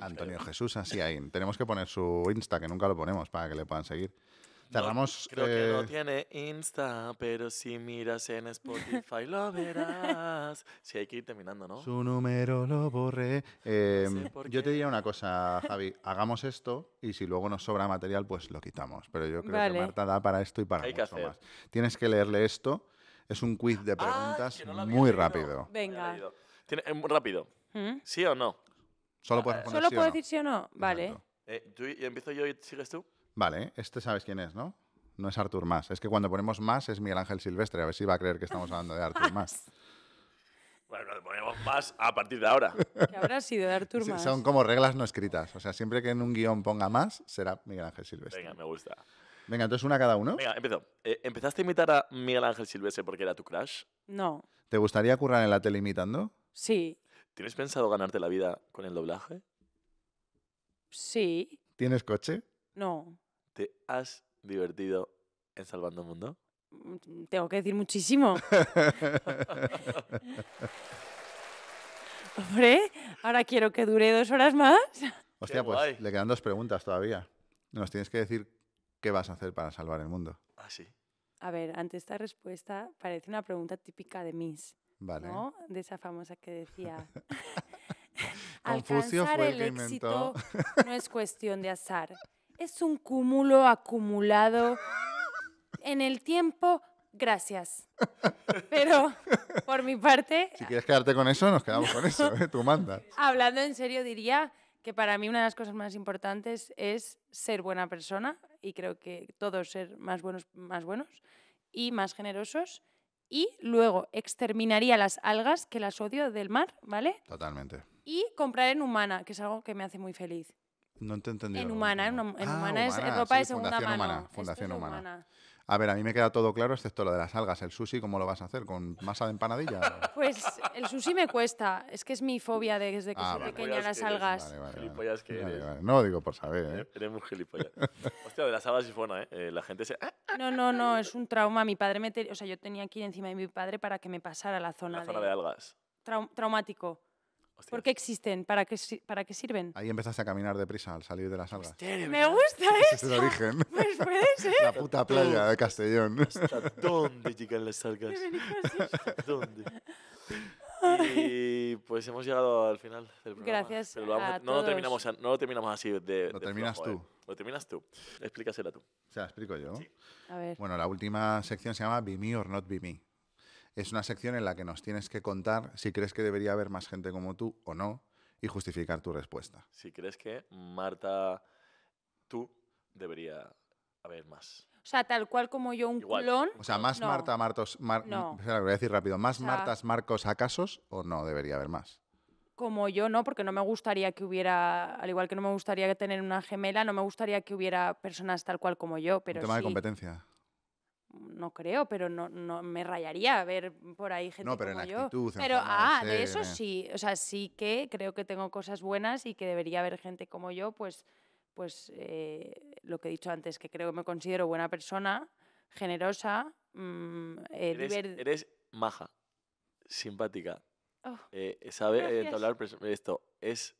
Antonio Jesús Asiain. tenemos que poner su Insta, que nunca lo ponemos, para que le puedan seguir. Cerramos. creo que no eh, tiene Insta, pero si miras en Spotify lo verás. Si hay que ir terminando, ¿no? Su número lo borré. Em, yo te diría una cosa, Javi. Hagamos esto y si luego nos sobra material, pues lo quitamos. Pero yo creo que Marta da para esto y para mucho más. Tienes que leerle esto. Es un quiz de ah, preguntas eh, muy rápido. Venga. ¿Mm? rápido. ¿Sí o no? Solo ah, puedes eh, sí decir sí o no? Vale. Eh, ¿Empiezo yo y sigues tú? Vale, este sabes quién es, ¿no? No es Artur Más. Es que cuando ponemos más es Miguel Ángel Silvestre. A ver si va a creer que estamos hablando de Artur Más. Bueno, ponemos más a partir de ahora. Ahora habrá de Artur Más? son como reglas no escritas. O sea, siempre que en un guión ponga más, será Miguel Ángel Silvestre. Venga, me gusta. Venga, entonces una cada uno. Venga, empezó. Eh, ¿Empezaste a imitar a Miguel Ángel Silvestre porque era tu crush? No. ¿Te gustaría currar en la tele imitando? Sí. ¿Tienes pensado ganarte la vida con el doblaje? Sí. ¿Tienes coche? No. ¿Te has divertido en Salvando el Mundo? Mm, tengo que decir muchísimo. Hombre, ahora quiero que dure dos horas más. Hostia, pues le quedan dos preguntas todavía. Nos tienes que decir qué vas a hacer para salvar el mundo. Ah, sí. A ver, ante esta respuesta parece una pregunta típica de Miss. Vale. ¿no? De esa famosa que decía. Confucio fue el, no es cuestión de azar, es un cúmulo acumulado en el tiempo. Gracias. Pero por mi parte. Si quieres quedarte con eso, nos quedamos con eso. ¿eh? Tú mandas. Hablando en serio, diría que para mí una de las cosas más importantes es ser buena persona y creo que todos ser más buenos, más buenos y más generosos y luego exterminaría las algas que las odio del mar, ¿vale? Totalmente. Y comprar en humana, que es algo que me hace muy feliz. No te entendí. En humana, en, ah, humana, es ropa de segunda fundación mano. Humana, fundación humana. A ver, a mí me queda todo claro, excepto lo de las algas. ¿El sushi cómo lo vas a hacer? ¿Con masa de empanadilla? Pues el sushi me cuesta. Es que es mi fobia desde que ah, soy pequeña las algas. Vale, vale, No digo por saber, ¿eh? Eres muy gilipollas. Hostia, de las algas es buena, ¿eh? ¿eh? La gente se... No, no, no, es un trauma. Mi padre me... Te... O sea, yo tenía que ir encima de mi padre para que me pasara la zona, la zona de... algas. traumático. ¿Por qué existen? ¿Para qué, ¿Para qué sirven? Ahí empezaste a caminar deprisa al salir de las algas. Me gusta eso. Ese es el origen. Pues puede ser. La puta playa de Castellón. ¿Hasta dónde llegan las algas? ¿Hasta dónde? Y pues hemos llegado al final del programa. Gracias. no, Lo terminamos, no lo terminamos así de. Lo terminas eh. tú. Lo terminas tú. Explícasela tú. O sea, explico yo. Sí. A ver. Bueno, la última sección se llama Be Me or Not Be Me es una sección en la que nos tienes que contar si crees que debería haber más gente como tú o no y justificar tu respuesta. Si crees que Marta, tú debería haber más. O sea, tal cual como yo, un culón. O sea, más Marta, Martos. no. voy a decir rápido. ¿Más Martas, Marcos, acasos o no debería haber más? como yo no, porque no me gustaría que hubiera, al igual que no me gustaría tener una gemela, no me gustaría que hubiera personas tal cual como yo, pero Un tema de competencia no creo, pero no, me rayaría ver por ahí gente no, pero en actitud, pero ah, de, eso eh. sí, o sea, sí que creo que tengo cosas buenas y que debería haber gente como yo, pues, pues eh, lo que he dicho antes, que creo que me considero buena persona, generosa, mm, eh, eres, maja, simpática, oh, sabe hablar... esto, es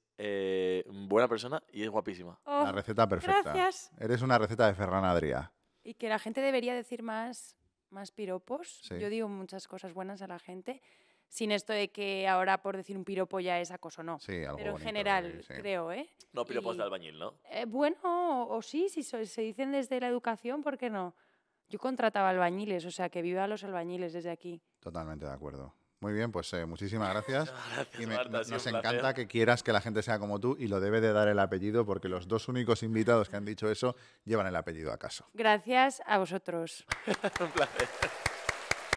buena persona y es guapísima. Oh, la receta perfecta. Gracias. Eres una receta de Ferran Adrià. Y que la gente debería decir más, más piropos. Yo digo muchas cosas buenas a la gente, sin esto de que ahora por decir un piropo ya es acoso, no. Sí, Pero en general, creo, ¿eh? No piropos de albañil, ¿no? Eh, bueno, o, sí, si se dicen desde la educación, ¿por qué no? Yo contrataba albañiles, o sea, que viva los albañiles desde aquí. Totalmente de acuerdo. Muy bien, pues eh, muchísimas gracias. y me, nos, nos encanta que quieras que la gente sea como tú y lo debe de dar el apellido porque los dos únicos invitados que han dicho eso llevan el apellido acaso. Gracias a vosotros. un placer.